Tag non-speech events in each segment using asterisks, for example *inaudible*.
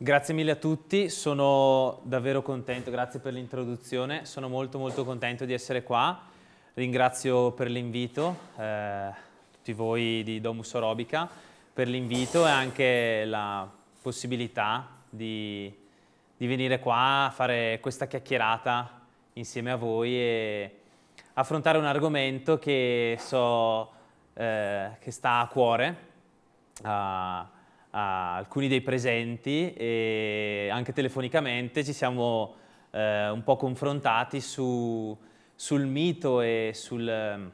Grazie mille a tutti, sono davvero contento, grazie per l'introduzione, sono molto molto contento di essere qua, ringrazio per l'invito, eh, tutti voi di Domus Orobica, per l'invito e anche la possibilità di, di, venire qua a fare questa chiacchierata insieme a voi e affrontare un argomento che so eh, che sta a cuore. Uh, a alcuni dei presenti e anche telefonicamente ci siamo eh, un po' confrontati su, sul mito e sul,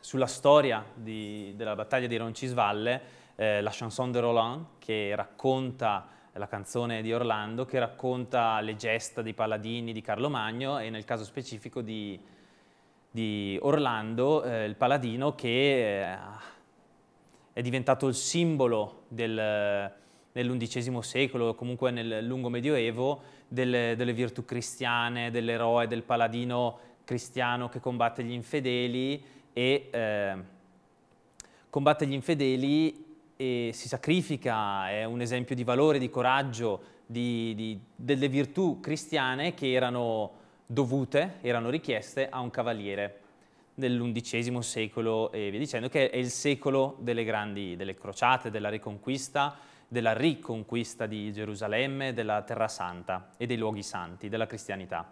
sulla storia di, della battaglia di Roncisvalle, eh, la chanson de Roland che racconta la canzone di Orlando che racconta le gesta dei paladini di Carlo Magno e nel caso specifico di, di Orlando, eh, il paladino che eh, è diventato il simbolo del, nell'undicesimo secolo, comunque nel lungo medioevo, delle, delle virtù cristiane, dell'eroe, del paladino cristiano che combatte gli infedeli e eh, combatte gli infedeli e si sacrifica, è un esempio di valore, di coraggio, di, di, delle virtù cristiane che erano dovute, erano richieste a un cavaliere dell'undicesimo secolo e via dicendo, che è il secolo delle grandi, delle crociate, della riconquista, della riconquista di Gerusalemme, della Terra Santa e dei luoghi santi, della cristianità.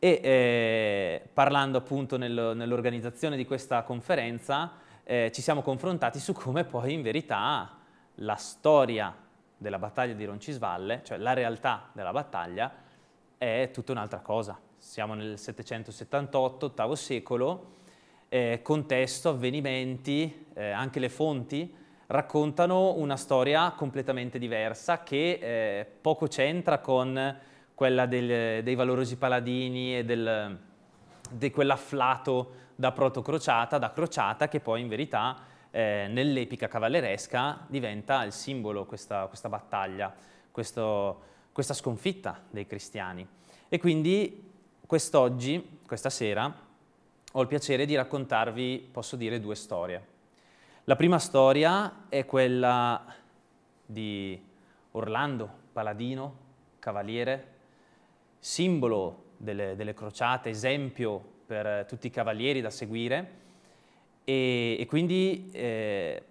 E eh, parlando appunto nel, nell'organizzazione di questa conferenza eh, ci siamo confrontati su come poi in verità la storia della battaglia di Roncisvalle, cioè la realtà della battaglia, è tutta un'altra cosa siamo nel 778, ottavo secolo, eh, contesto, avvenimenti, eh, anche le fonti raccontano una storia completamente diversa che eh, poco c'entra con quella del, dei valorosi paladini e del, di quell'afflato da protocrociata, da crociata, che poi in verità eh, nell'epica cavalleresca diventa il simbolo questa, questa battaglia, questo, questa sconfitta dei cristiani. E quindi Quest'oggi, questa sera, ho il piacere di raccontarvi, posso dire, due storie. La prima storia è quella di Orlando, paladino, cavaliere, simbolo delle, delle crociate, esempio per tutti i cavalieri da seguire e, e quindi eh,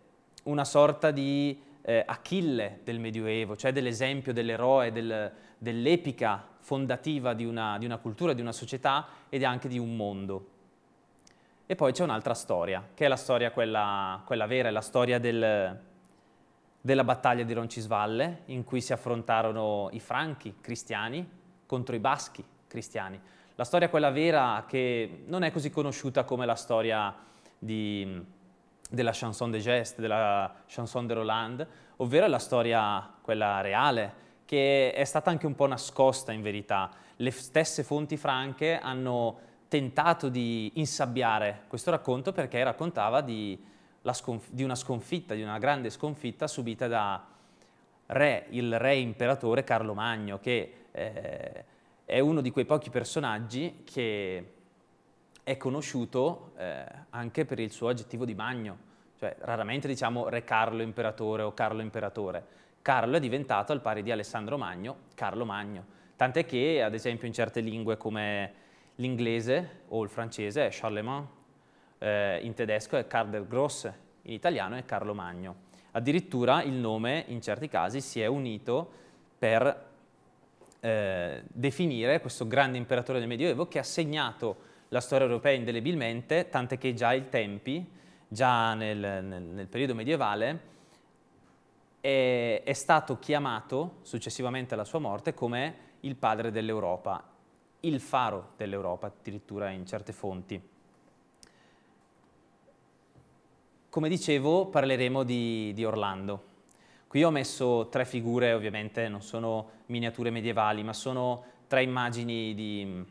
una sorta di eh, Achille del Medioevo, cioè dell'esempio dell'eroe, del, dell'epica fondativa di una, di una cultura, di una società ed anche di un mondo. E poi c'è un'altra storia, che è la storia quella, quella vera, è la storia del, della battaglia di Roncisvalle, in cui si affrontarono i franchi cristiani contro i baschi cristiani. La storia quella vera che non è così conosciuta come la storia di, della chanson de geste, della chanson de Roland, ovvero è la storia quella reale, che è stata anche un po' nascosta in verità. Le stesse fonti franche hanno tentato di insabbiare questo racconto perché raccontava di, di una sconfitta, di una grande sconfitta subita da re, il re imperatore Carlo Magno, che eh, è uno di quei pochi personaggi che è conosciuto eh, anche per il suo aggettivo di magno, cioè raramente diciamo re Carlo imperatore o Carlo imperatore. Carlo è diventato al pari di Alessandro Magno, Carlo Magno, tant'è che ad esempio in certe lingue come l'inglese o il francese è Charlemagne, eh, in tedesco è Karl der Grosse, in italiano è Carlo Magno. Addirittura il nome in certi casi si è unito per eh, definire questo grande imperatore del Medioevo che ha segnato la storia europea indelebilmente, tant'è che già ai tempi, già nel, nel, nel periodo medievale, è, è stato chiamato successivamente alla sua morte come il padre dell'Europa, il faro dell'Europa addirittura in certe fonti. Come dicevo parleremo di, di Orlando. Qui ho messo tre figure, ovviamente non sono miniature medievali, ma sono tre immagini di, mm,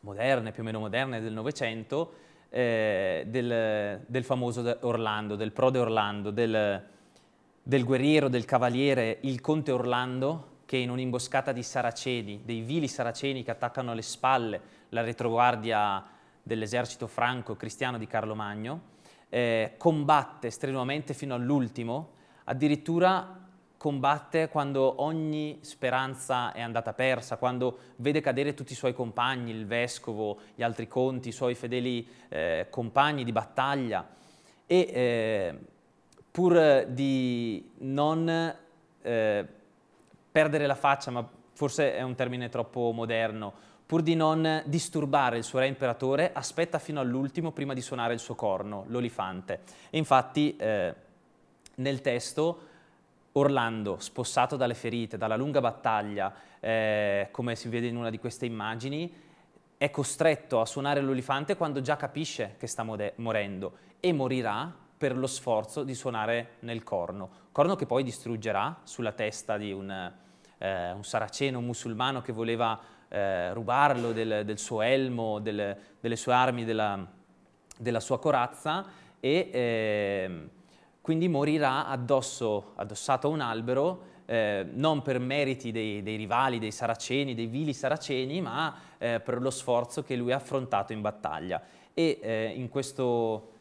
moderne, più o meno moderne, del Novecento, eh, del, del, famoso Orlando, del prode Orlando, del, del guerriero, del cavaliere, il conte Orlando, che in un'imboscata di saraceni, dei vili saraceni che attaccano alle spalle la retroguardia dell'esercito franco cristiano di Carlo Magno, eh, combatte strenuamente fino all'ultimo, addirittura combatte quando ogni speranza è andata persa, quando vede cadere tutti i suoi compagni, il vescovo, gli altri conti, i suoi fedeli eh, compagni di battaglia e eh, pur eh, di non eh, perdere la faccia, ma forse è un termine troppo moderno, pur di non disturbare il suo re imperatore, aspetta fino all'ultimo prima di suonare il suo corno, l'olifante. E infatti eh, nel testo Orlando, spossato dalle ferite, dalla lunga battaglia, eh, come si vede in una di queste immagini, è costretto a suonare l'olifante quando già capisce che sta morendo e morirà per lo sforzo di suonare nel corno, corno che poi distruggerà sulla testa di un, eh, un saraceno musulmano che voleva eh, rubarlo del, del, suo elmo, del, delle sue armi, della, della sua corazza e eh, quindi morirà addosso, addossato a un albero eh, non per meriti dei, dei, rivali, dei saraceni, dei vili saraceni, ma eh, per lo sforzo che lui ha affrontato in battaglia. E eh, in questo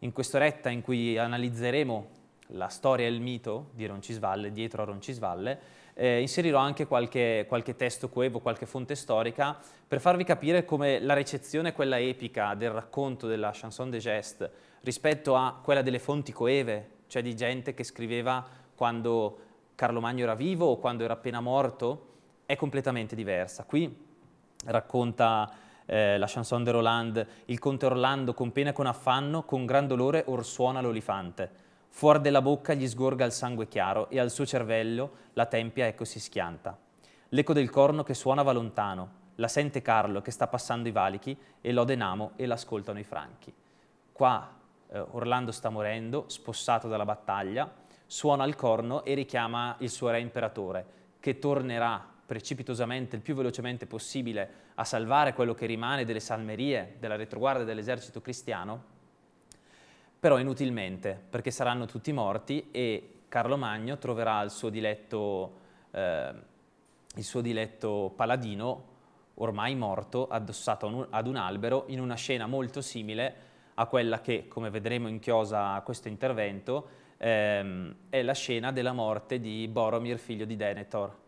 in quest'oretta in cui analizzeremo la storia e il mito di Roncisvalle, dietro a Roncisvalle, eh, inserirò anche qualche, qualche, testo coevo, qualche fonte storica, per farvi capire come la recezione, quella epica, del racconto della chanson de geste rispetto a quella delle fonti coeve, cioè di gente che scriveva quando Carlo Magno era vivo o quando era appena morto, è completamente diversa. Qui racconta eh, la chanson de Roland, il conte Orlando con pena e con affanno, con gran dolore or suona l'olifante. Fuor della bocca gli sgorga il sangue chiaro e al suo cervello la tempia ecco si schianta. L'eco del corno che suona va lontano, la sente Carlo che sta passando i valichi e lode Namo e l'ascoltano i franchi. Qua eh, Orlando sta morendo, spossato dalla battaglia, suona il corno e richiama il suo re imperatore, che tornerà precipitosamente, il più velocemente possibile, a salvare quello che rimane delle salmerie, della retroguardia dell'esercito cristiano, però inutilmente, perché saranno tutti morti e Carlo Magno troverà il suo diletto, eh, il suo diletto paladino ormai morto, addossato ad un albero, in una scena molto simile a quella che, come vedremo in chiosa a questo intervento, ehm, è la scena della morte di Boromir, figlio di Denethor,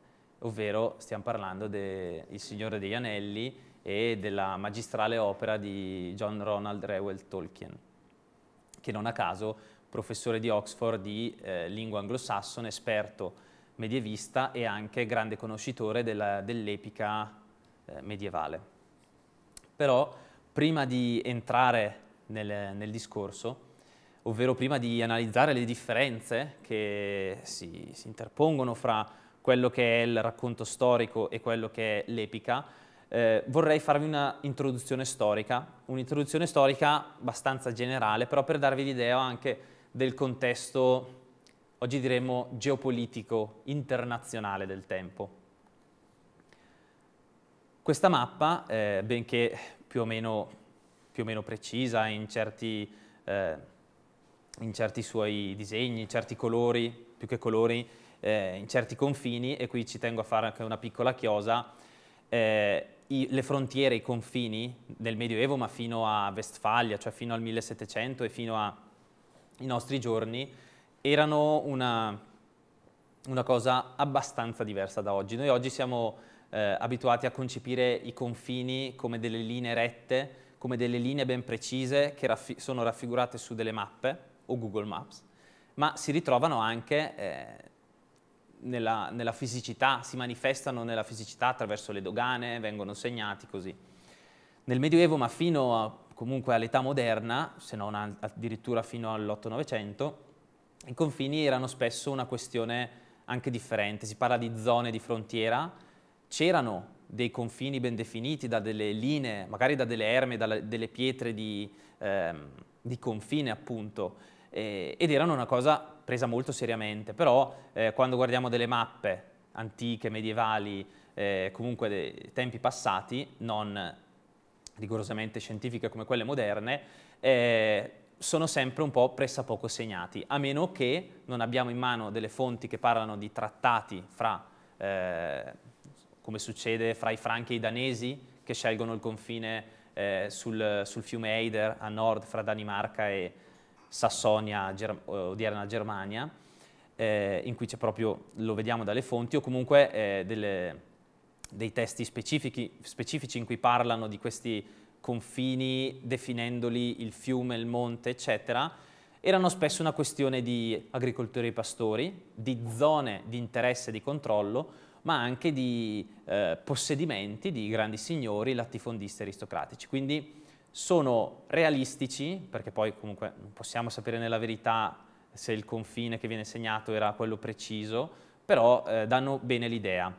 ovvero stiamo parlando del Signore degli Anelli e della magistrale opera di John Ronald Rewell Tolkien, che non a caso professore di Oxford di eh, lingua anglosassone, esperto medievista e anche grande conoscitore dell'epica eh, medievale. Però prima di entrare nel, nel, discorso, ovvero prima di analizzare le differenze che si, si interpongono fra quello che è il racconto storico e quello che è l'epica, eh, vorrei farvi una introduzione storica, un'introduzione storica abbastanza generale, però per darvi l'idea anche del contesto, oggi diremmo geopolitico internazionale del tempo. Questa mappa, eh, benché più o, meno, più o, meno, precisa in certi, eh, in certi suoi disegni, in certi colori, più che colori, eh, in certi confini, e qui ci tengo a fare anche una piccola chiosa, eh, i, le frontiere, i confini del Medioevo, ma fino a Vestfalia, cioè fino al 1700 e fino ai nostri giorni, erano una, una cosa abbastanza diversa da oggi. Noi oggi siamo eh, abituati a concepire i confini come delle linee rette, come delle linee ben precise che raffi sono raffigurate su delle mappe o Google Maps, ma si ritrovano anche... Eh, nella, nella fisicità, si manifestano nella fisicità attraverso le dogane, vengono segnati così. Nel Medioevo, ma fino a, comunque all'età moderna, se non addirittura fino all'Otto-Novecento, i confini erano spesso una questione anche differente, si parla di zone di frontiera, c'erano dei confini ben definiti da delle linee, magari da delle erme, da delle pietre di, ehm, di confine appunto, eh, ed erano una cosa presa molto seriamente, però eh, quando guardiamo delle mappe antiche, medievali, eh, comunque dei tempi passati, non rigorosamente scientifiche come quelle moderne, eh, sono sempre un po' pressappoco segnati, a meno che non abbiamo in mano delle fonti che parlano di trattati fra, eh, come succede fra i franchi e i danesi, che scelgono il confine eh, sul, sul, fiume Eider a nord fra Danimarca e, Sassonia Ger eh, odierna Germania, eh, in cui c'è proprio, lo vediamo dalle fonti, o comunque eh, delle, dei testi specifici, specifici in cui parlano di questi confini, definendoli il fiume, il monte, eccetera, erano spesso una questione di agricoltori e pastori, di zone di interesse e di controllo, ma anche di eh, possedimenti di grandi signori, latifondisti aristocratici. Quindi sono realistici, perché poi comunque non possiamo sapere nella verità se il confine che viene segnato era quello preciso, però eh, danno bene l'idea.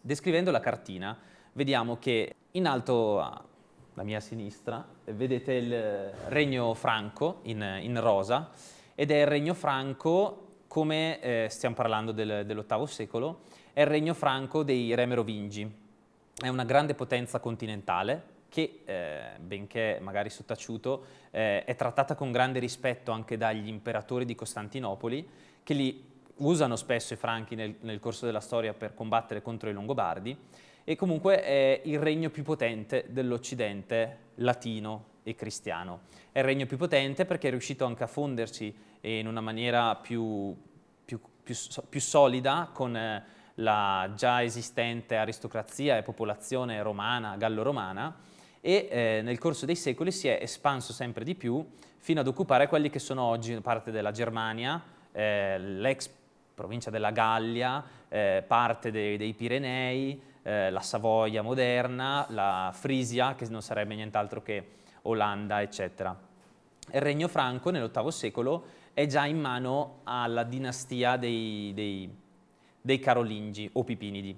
Descrivendo la cartina, vediamo che in alto alla mia sinistra eh, vedete il eh, regno franco in, eh, in rosa, ed è il regno franco, come eh, stiamo parlando del, dell'VIII secolo, è il regno franco dei re merovingi. È una grande potenza continentale, che eh, benché magari sottaciuto, eh, è trattata con grande rispetto anche dagli imperatori di Costantinopoli, che li usano spesso i franchi nel, nel corso della storia per combattere contro i Longobardi, e comunque è il regno più potente dell'Occidente latino e cristiano. È il regno più potente perché è riuscito anche a fondersi in una maniera più, più, più, più solida con... Eh, la già esistente aristocrazia e popolazione romana, gallo-romana, e eh, nel corso dei secoli si è espanso sempre di più fino ad occupare quelli che sono oggi parte della Germania, eh, l'ex provincia della Gallia, eh, parte dei, dei Pirenei, eh, la Savoia moderna, la Frisia, che non sarebbe nient'altro che Olanda, eccetera. Il Regno Franco nell'VIII secolo è già in mano alla dinastia dei, dei, dei Carolingi o Pipinidi,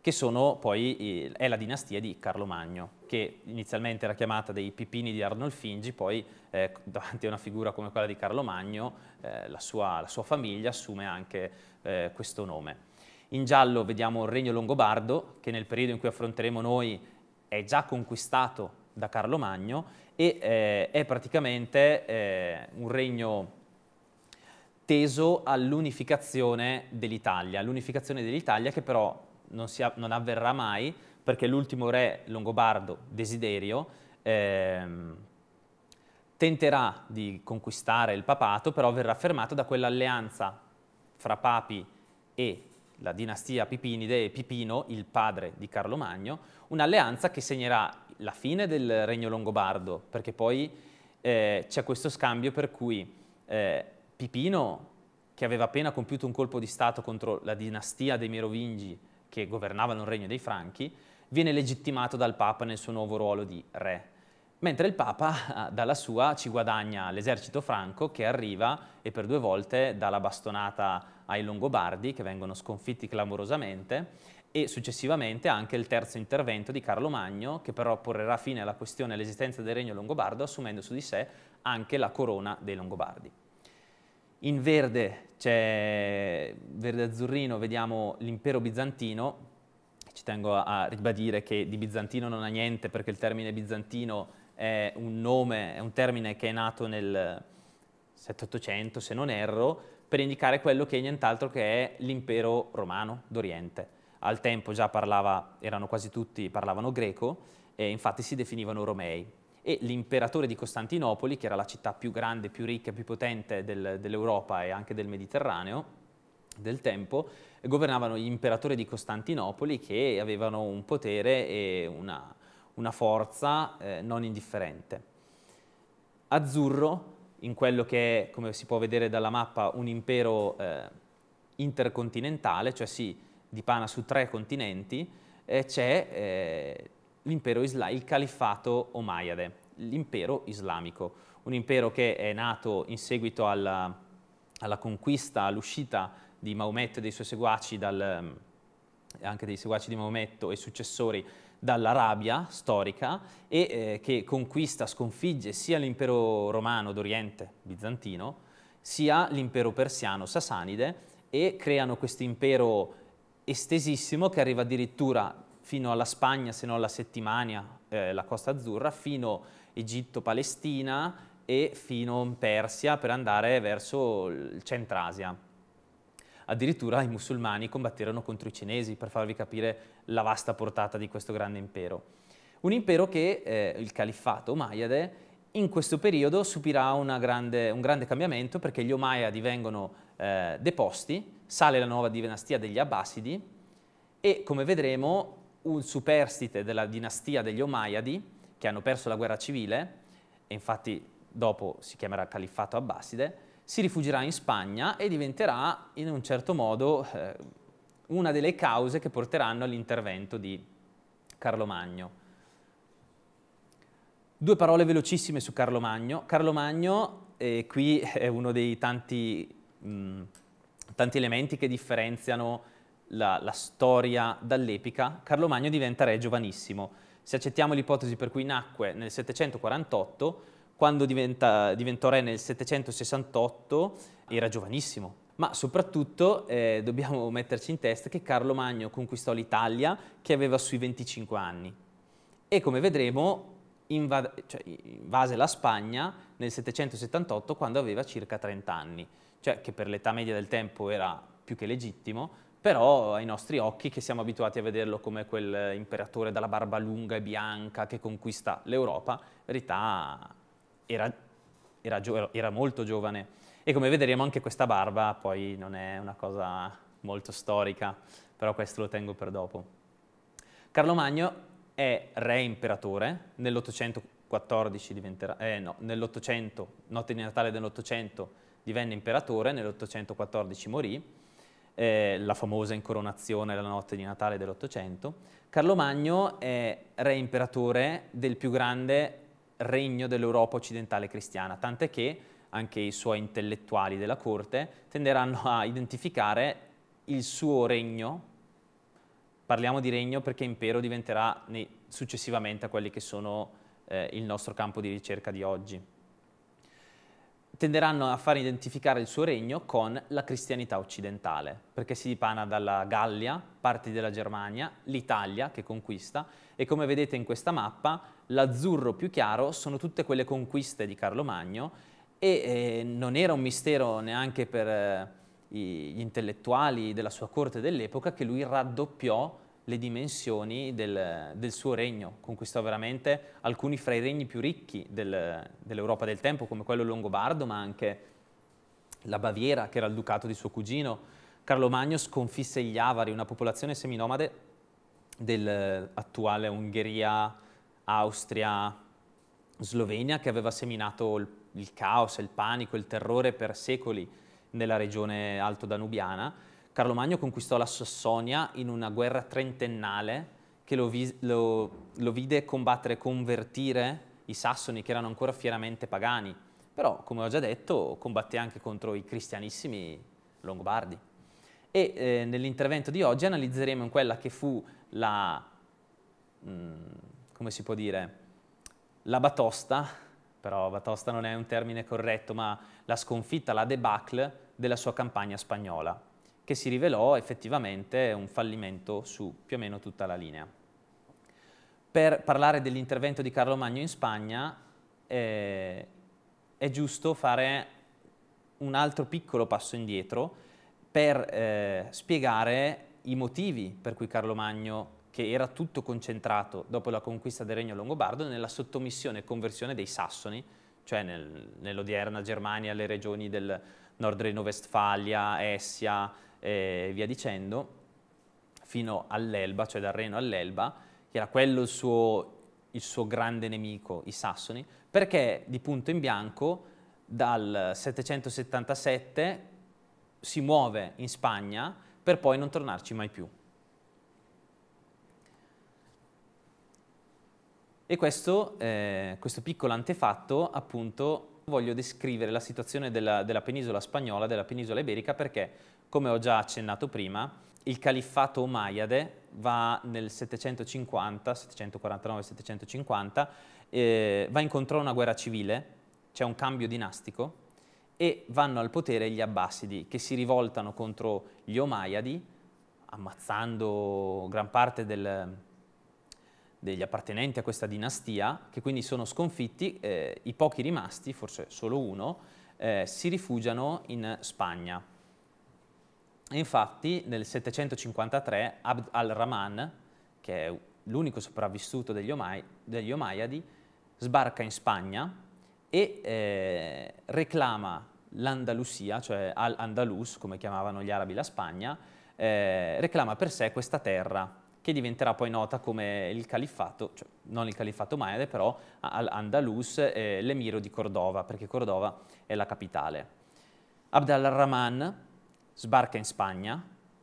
che sono poi, eh, è la dinastia di Carlo Magno che inizialmente era chiamata dei pipini di Arnolfingi, poi eh, davanti a una figura come quella di Carlo Magno eh, la, sua, la, sua, famiglia assume anche eh, questo nome. In giallo vediamo il regno longobardo, che nel periodo in cui affronteremo noi è già conquistato da Carlo Magno e eh, è praticamente eh, un regno teso all'unificazione dell'Italia, all'unificazione dell'Italia che però non, si, non avverrà mai perché l'ultimo re longobardo, Desiderio, ehm, tenterà di conquistare il papato, però verrà fermato da quell'alleanza fra papi e la dinastia Pipinide e Pipino, il padre di Carlo Magno, un'alleanza che segnerà la fine del regno longobardo, perché poi eh, c'è questo scambio per cui eh, Pipino, che aveva appena compiuto un colpo di Stato contro la dinastia dei Merovingi che governavano il regno dei Franchi, viene legittimato dal Papa nel suo nuovo ruolo di re. Mentre il Papa ah, dalla sua ci guadagna l'esercito franco che arriva e per due volte dà la bastonata ai Longobardi che vengono sconfitti clamorosamente e successivamente anche il terzo intervento di Carlo Magno che però porrà fine alla questione dell'esistenza del regno longobardo assumendo su di sé anche la corona dei Longobardi. In verde, c'è verde azzurrino, vediamo l'impero bizantino ci tengo a, ribadire che di bizantino non ha niente perché il termine bizantino è un nome, è un termine che è nato nel 700 se non erro, per indicare quello che è nient'altro che è l'impero romano d'Oriente. Al tempo già parlava, erano quasi tutti, parlavano greco e infatti si definivano romei. E l'imperatore di Costantinopoli, che era la città più grande, più ricca, più potente del, dell'Europa e anche del Mediterraneo del tempo, governavano gli imperatori di Costantinopoli che avevano un potere e una, una forza eh, non indifferente. Azzurro, in quello che è, come si può vedere dalla mappa, un impero eh, intercontinentale, cioè si dipana su tre continenti, eh, c'è eh, l'impero isla- il califfato Omayyade, l'impero islamico, un impero che è nato in seguito alla, alla conquista, all'uscita di Maometto e dei suoi seguaci, dal, ehm, anche dei seguaci di Maometto e successori dall'Arabia storica e eh, che conquista, sconfigge sia l'impero romano d'Oriente, bizantino, sia l'impero persiano sasanide e creano questo impero estesissimo che arriva addirittura fino alla Spagna, se non alla Settimania, eh, la Costa Azzurra, fino Egitto, Palestina e fino in Persia per andare verso il Centrasia addirittura i musulmani combatterono contro i cinesi per farvi capire la vasta portata di questo grande impero. Un impero che, eh, il califfato Umayyade, in questo periodo subirà grande, un grande cambiamento perché gli Omayyadi vengono eh, deposti, sale la nuova dinastia degli Abbasidi e come vedremo un superstite della dinastia degli Omayyadi che hanno perso la guerra civile e infatti dopo si chiamerà califfato Abbaside si rifugierà in Spagna e diventerà in un certo modo eh, una delle cause che porteranno all'intervento di Carlo Magno. Due parole velocissime su Carlo Magno. Carlo Magno, eh, qui è uno dei tanti, mh, mm, tanti elementi che differenziano la, la storia dall'epica. Carlo Magno diventa re giovanissimo. Se accettiamo l'ipotesi per cui nacque nel 748, quando diventa, diventò re nel 768 era giovanissimo, ma soprattutto eh, dobbiamo *laughs* metterci in testa che Carlo Magno conquistò l'Italia che aveva sui 25 anni e come vedremo inva cioè, invase la Spagna nel 778 quando aveva circa 30 anni, cioè che per l'età media del tempo era più che legittimo, però ai nostri occhi, che siamo abituati a vederlo come quel imperatore dalla barba lunga e bianca che conquista l'Europa, in verità era, era, era molto giovane. E come vedremo anche questa barba poi non è una cosa molto storica, però questo lo tengo per dopo. Carlo Magno è re imperatore, nell'814 diventerà, eh no, nell'Ottocento, notte di Natale dell'Ottocento divenne imperatore, nell'814 morì, eh, la famosa incoronazione la notte di Natale dell'Ottocento. Carlo Magno è re imperatore del più grande regno dell'Europa occidentale cristiana, tant'è che anche i suoi intellettuali della corte tenderanno a identificare il suo regno, parliamo di regno perché impero diventerà successivamente a quelli che sono eh, il nostro campo di ricerca di oggi tenderanno a far identificare il suo regno con la cristianità occidentale, perché si dipana dalla Gallia, parti della Germania, l'Italia che conquista e come vedete in questa mappa l'azzurro più chiaro sono tutte quelle conquiste di Carlo Magno e eh, non era un mistero neanche per eh, gli intellettuali della sua corte dell'epoca che lui raddoppiò le dimensioni del, del, suo regno, conquistò veramente alcuni fra i regni più ricchi del, dell'Europa del tempo, come quello longobardo, ma anche la Baviera, che era il ducato di suo cugino. Carlo Magno sconfisse gli Avari, una popolazione seminomade dell'attuale Ungheria, Austria, Slovenia, che aveva seminato il, il caos, il panico, il terrore per secoli nella regione alto-danubiana Carlo Magno conquistò la Sassonia in una guerra trentennale che lo, vi, lo, lo vide combattere e convertire i sassoni che erano ancora fieramente pagani, però come ho già detto combatté anche contro i cristianissimi longobardi. E eh, nell'intervento di oggi analizzeremo in quella che fu la, mh, mm, come si può dire, la batosta, però batosta non è un termine corretto, ma la sconfitta, la debacle della sua campagna spagnola che si rivelò effettivamente un fallimento su più o meno tutta la linea. Per parlare dell'intervento di Carlo Magno in Spagna eh, è giusto fare un altro piccolo passo indietro per eh, spiegare i motivi per cui Carlo Magno, che era tutto concentrato dopo la conquista del regno longobardo, nella sottomissione e conversione dei sassoni, cioè nel, nell'odierna Germania, le regioni del Nord Reno-Vestfalia, Essia, e via dicendo, fino all'Elba, cioè dal Reno all'Elba, che era quello il suo, il suo grande nemico, i Sassoni, perché di punto in bianco dal 777 si muove in Spagna per poi non tornarci mai più. E questo, eh, questo piccolo antefatto, appunto, voglio descrivere la situazione della, della penisola spagnola, della penisola iberica, perché come ho già accennato prima, il califfato Omayyade va nel 750, 749-750, eh, va incontro a una guerra civile, c'è un cambio dinastico e vanno al potere gli Abbasidi che si rivoltano contro gli Omayyadi, ammazzando gran parte del, degli appartenenti a questa dinastia, che quindi sono sconfitti, eh, i pochi rimasti, forse solo uno, eh, si rifugiano in Spagna Infatti nel 753 Abd al-Rahman, che è l'unico sopravvissuto degli, Omai, degli Omayyadi, sbarca in Spagna e eh, reclama l'Andalusia, cioè al-Andalus, come chiamavano gli arabi la Spagna, eh, reclama per sé questa terra che diventerà poi nota come il califfato, cioè non il califfato omayyade, però al-Andalus, eh, l'emiro di Cordova, perché Cordova è la capitale. Abd al-Rahman sbarca in Spagna,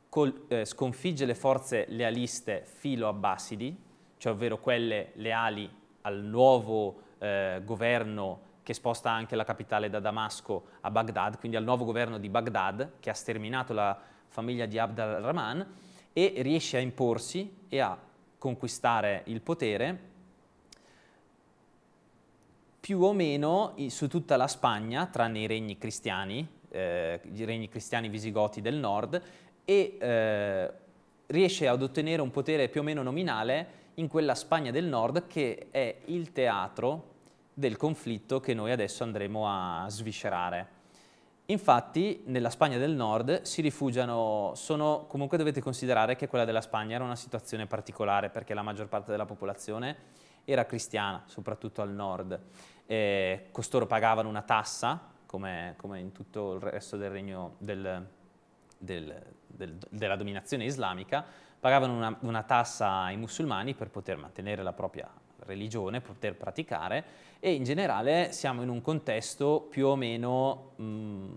col, eh, sconfigge le forze lealiste filo-abbasidi, cioè ovvero quelle leali al nuovo eh, governo che sposta anche la capitale da Damasco a Baghdad, quindi al nuovo governo di Baghdad, che ha sterminato la famiglia di Abd al-Rahman, e riesce a imporsi e a conquistare il potere più o meno su tutta la Spagna, tranne i regni cristiani, eh, i regni cristiani visigoti del nord e eh, riesce ad ottenere un potere più o meno nominale in quella Spagna del nord che è il teatro del conflitto che noi adesso andremo a sviscerare. Infatti nella Spagna del nord si rifugiano, sono, comunque dovete considerare che quella della Spagna era una situazione particolare perché la maggior parte della popolazione era cristiana, soprattutto al nord. Eh, costoro pagavano una tassa come, come in tutto il resto del regno del, del, del, della dominazione islamica, pagavano una, una tassa ai musulmani per poter mantenere la propria religione, poter praticare e in generale siamo in un contesto più o meno mh, mm,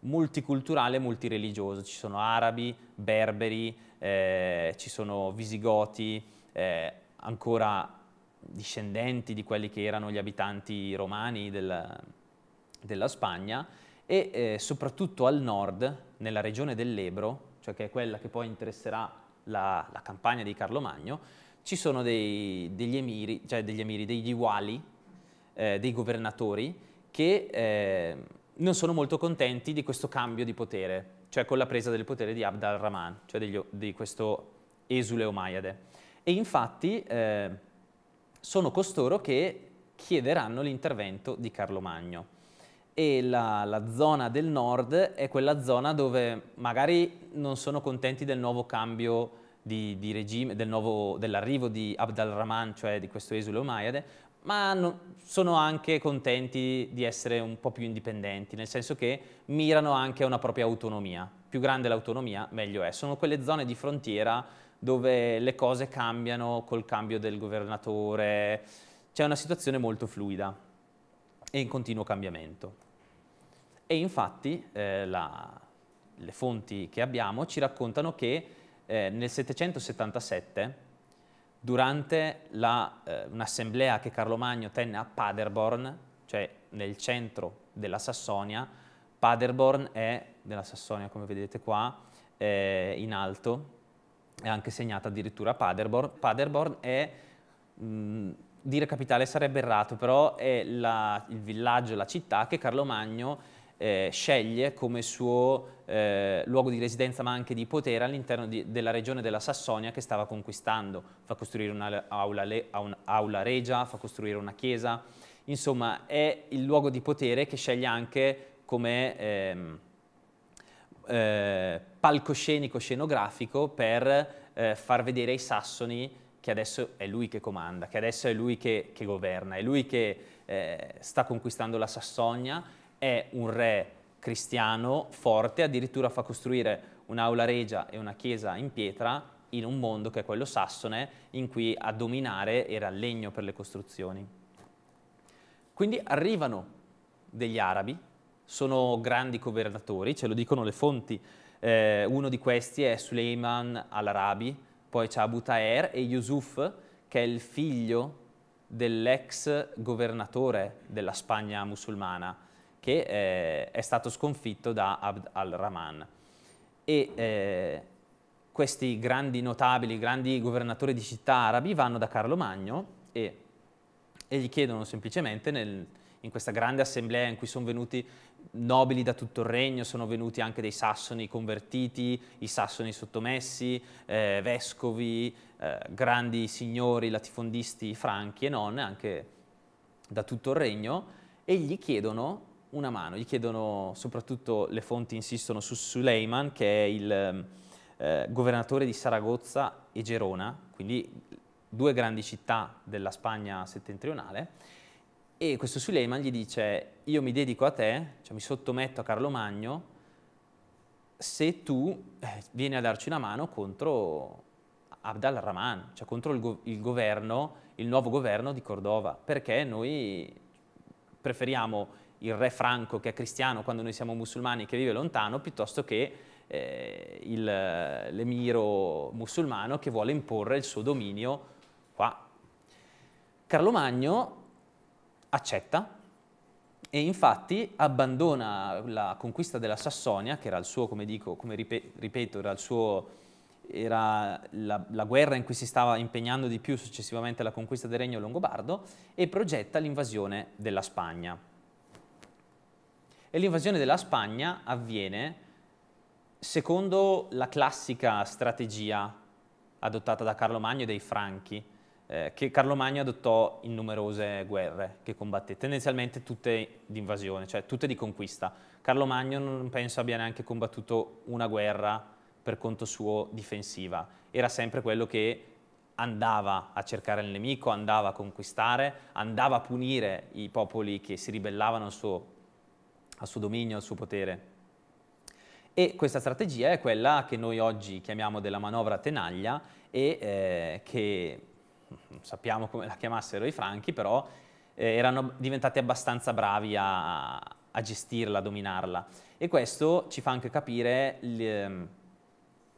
multiculturale, multireligioso, ci sono arabi, berberi, eh, ci sono visigoti, eh, ancora discendenti di quelli che erano gli abitanti romani del, della Spagna e eh, soprattutto al nord, nella regione dell'Ebro, cioè che è quella che poi interesserà la, la campagna di Carlo Magno, ci sono dei, degli emiri, cioè degli emiri, degli wali, eh, dei governatori che eh, non sono molto contenti di questo cambio di potere, cioè con la presa del potere di Abd al-Rahman, cioè degli, di questo esule Omayyade. E infatti eh, sono costoro che chiederanno l'intervento di Carlo Magno e la, la, zona del nord è quella zona dove magari non sono contenti del nuovo cambio di, di regime, del dell'arrivo di Abd al-Rahman, cioè di questo esule Umayyade, ma no, sono anche contenti di essere un po' più indipendenti, nel senso che mirano anche a una propria autonomia. Più grande l'autonomia, meglio è. Sono quelle zone di frontiera dove le cose cambiano col cambio del governatore, c'è una situazione molto fluida e in continuo cambiamento. E infatti eh, la, le fonti che abbiamo ci raccontano che eh, nel 777, durante eh, un'assemblea eh, che Carlo Magno tenne a Paderborn, cioè nel centro della Sassonia, Paderborn è, della Sassonia come vedete qua, eh, in alto, è anche segnata addirittura Paderborn, Paderborn è mh, dire capitale sarebbe errato, però è la, il villaggio, la città che Carlo Magno eh, sceglie come suo eh, luogo di residenza ma anche di potere all'interno di, della regione della Sassonia che stava conquistando. Fa costruire un'aula un regia, fa costruire una chiesa, insomma è il luogo di potere che sceglie anche come ehm, eh, palcoscenico scenografico per eh, far vedere ai sassoni che adesso è lui che comanda, che adesso è lui che, che governa, è lui che eh, sta conquistando la Sassonia è un re cristiano forte, addirittura fa costruire un'aula regia e una chiesa in pietra in un mondo che è quello sassone, in cui a dominare era il legno per le costruzioni. Quindi arrivano degli arabi, sono grandi governatori, ce lo dicono le fonti. Eh, uno di questi è Suleiman al-Arabi, poi c'è Abu Taher e Yusuf, che è il figlio dell'ex governatore della Spagna musulmana, che eh, è stato sconfitto da Abd al-Rahman. E eh, questi grandi notabili, grandi governatori di città arabi vanno da Carlo Magno e, e gli chiedono semplicemente nel, in questa grande assemblea in cui sono venuti nobili da tutto il regno, sono venuti anche dei sassoni convertiti, i sassoni sottomessi, eh, vescovi, eh, grandi signori, latifondisti franchi e non, anche da tutto il regno, e gli chiedono una mano, gli chiedono, soprattutto le fonti insistono su Suleiman che è il eh, governatore di Saragozza e Gerona, quindi due grandi città della Spagna settentrionale, e questo Suleiman gli dice io mi dedico a te, cioè mi sottometto a Carlo Magno, se tu eh, vieni a darci una mano contro Abd al-Rahman, cioè contro il, go il, governo, il nuovo governo di Cordova, perché noi preferiamo il re franco che è cristiano quando noi siamo musulmani che vive lontano, piuttosto che eh, l'emiro musulmano che vuole imporre il suo dominio qua. Carlo Magno accetta e infatti abbandona la conquista della Sassonia, che era il suo, come, dico, come ripeto, era, suo, era la, la guerra in cui si stava impegnando di più successivamente alla conquista del regno longobardo, e progetta l'invasione della Spagna l'invasione della Spagna avviene secondo la classica strategia adottata da Carlo Magno e dai Franchi, eh, che Carlo Magno adottò in numerose guerre che combatté, tendenzialmente tutte di invasione, cioè tutte di conquista. Carlo Magno non penso abbia neanche combattuto una guerra per conto suo difensiva, era sempre quello che andava a cercare il nemico, andava a conquistare, andava a punire i popoli che si ribellavano al suo al suo dominio, al suo potere. E questa strategia è quella che noi oggi chiamiamo della manovra tenaglia e eh, che non sappiamo come la chiamassero i franchi, però eh, erano diventati abbastanza bravi a, a, gestirla, a dominarla. E questo ci fa anche capire le, ehm,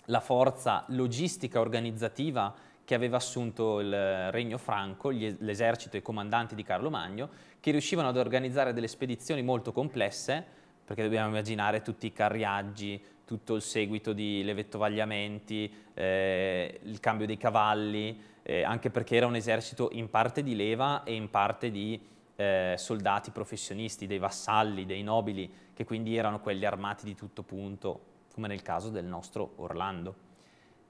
la forza logistica organizzativa che aveva assunto il Regno Franco, l'esercito e i comandanti di Carlo Magno, che riuscivano ad organizzare delle spedizioni molto complesse, perché dobbiamo immaginare tutti i carriaggi, tutto il seguito di vettovagliamenti, eh, il cambio dei cavalli, eh, anche perché era un esercito in parte di leva e in parte di eh, soldati professionisti, dei vassalli, dei nobili, che quindi erano quelli armati di tutto punto, come nel caso del nostro Orlando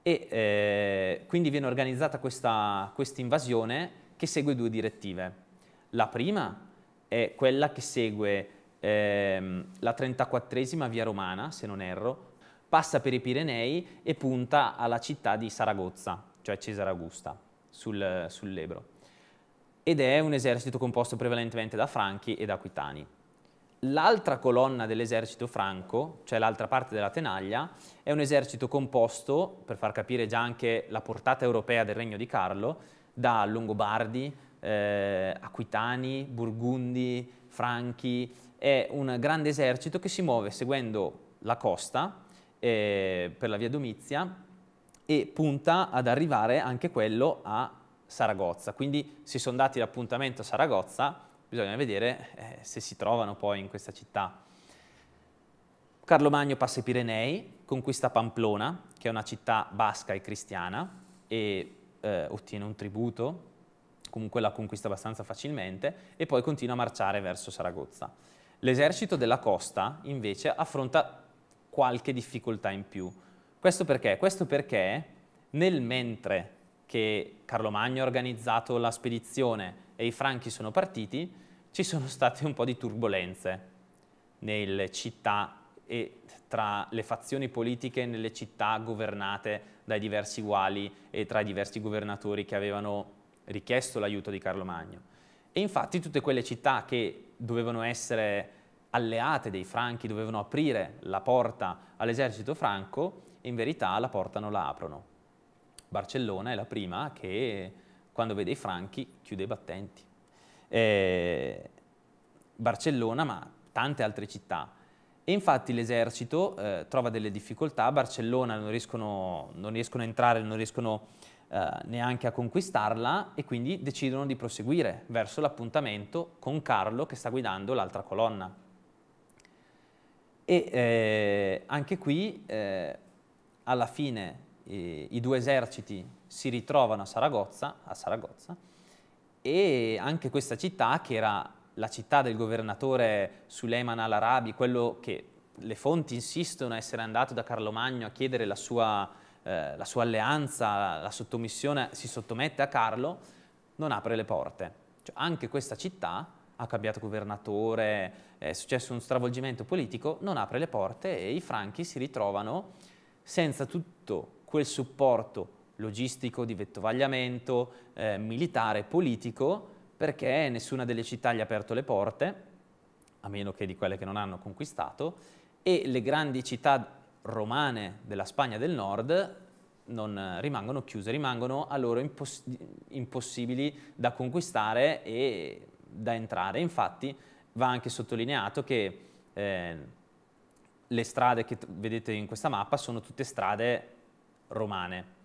e eh, quindi viene organizzata questa invasione che segue due direttive. La prima è quella che segue ehm, la 34esima via romana, se non erro, passa per i Pirenei e punta alla città di Saragozza, cioè Cesare Augusta, sul, sull'Ebro. Ed è un esercito composto prevalentemente da franchi e da aquitani. L'altra colonna dell'esercito franco, cioè l'altra parte della tenaglia, è un esercito composto, per far capire già anche la portata europea del regno di Carlo, da Longobardi, eh, Aquitani, Burgundi, Franchi, è un grande esercito che si muove seguendo la costa eh, per la via Domizia e punta ad arrivare anche quello a Saragozza. Quindi si sono dati l'appuntamento a Saragozza bisogna vedere eh, se si trovano poi in questa città. Carlo Magno passa i Pirenei, conquista Pamplona, che è una città basca e cristiana, e eh, ottiene un tributo, comunque la conquista abbastanza facilmente, e poi continua a marciare verso Saragozza. L'esercito della costa, invece, affronta qualche difficoltà in più. Questo perché? Questo perché nel mentre che Carlo Magno ha organizzato la spedizione e i franchi sono partiti, ci sono state un po' di turbulenze nelle città e tra le fazioni politiche nelle città governate dai diversi uali e tra i diversi governatori che avevano richiesto l'aiuto di Carlo Magno. E infatti tutte quelle città che dovevano essere alleate dei franchi, dovevano aprire la porta all'esercito franco, in verità la porta non la aprono. Barcellona è la prima che quando vede i franchi chiude i battenti eh, Barcellona, ma tante altre città. E infatti l'esercito eh, trova delle difficoltà, a Barcellona non riescono, non riescono, a entrare, non riescono eh, neanche a conquistarla e quindi decidono di proseguire verso l'appuntamento con Carlo che sta guidando l'altra colonna. E eh, anche qui eh, alla fine eh, i due eserciti si ritrovano a Saragozza, a Saragozza e anche questa città che era la città del governatore Suleiman al-Arabi, quello che le fonti insistono essere andato da Carlo Magno a chiedere la sua, eh, la sua alleanza, la sottomissione, si sottomette a Carlo, non apre le porte. Cioè, anche questa città ha cambiato governatore, è successo un stravolgimento politico, non apre le porte e i franchi si ritrovano senza tutto quel supporto logistico, di vettovagliamento, eh, militare, politico, perché nessuna delle città gli ha aperto le porte, a meno che di quelle che non hanno conquistato, e le grandi città romane della Spagna del Nord non rimangono chiuse, rimangono a loro imposs impossibili da conquistare e da entrare. Infatti va anche sottolineato che eh, le strade che vedete in questa mappa sono tutte strade romane,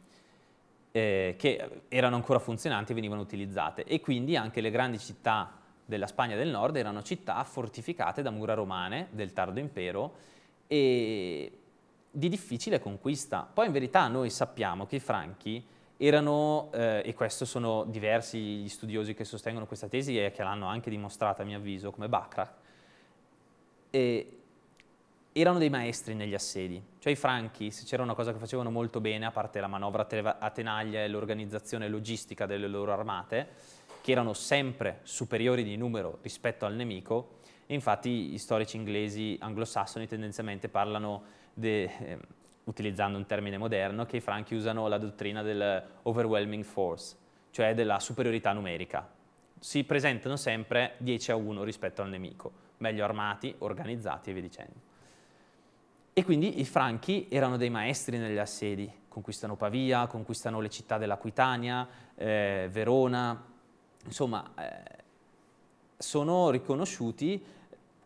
eh, che erano ancora funzionanti e venivano utilizzate e quindi anche le grandi città della Spagna del nord erano città fortificate da mura romane del tardo impero e di difficile conquista. Poi in verità noi sappiamo che i franchi erano, eh, e questo sono diversi gli studiosi che sostengono questa tesi e che l'hanno anche dimostrata a mio avviso come Bachrach, erano dei maestri negli assedi, cioè i franchi, se c'era una cosa che facevano molto bene, a parte la manovra a tenaglia e l'organizzazione logistica delle loro armate, che erano sempre superiori di numero rispetto al nemico, infatti gli storici inglesi anglosassoni tendenzialmente parlano, de, eh, utilizzando un termine moderno, che i franchi usano la dottrina dell'overwhelming force, cioè della superiorità numerica. Si presentano sempre 10 a 1 rispetto al nemico, meglio armati, organizzati e via dicendo. E quindi i Franchi erano dei maestri negli assedi, conquistano Pavia, conquistano le città dell'Aquitania, eh, Verona, insomma eh, sono riconosciuti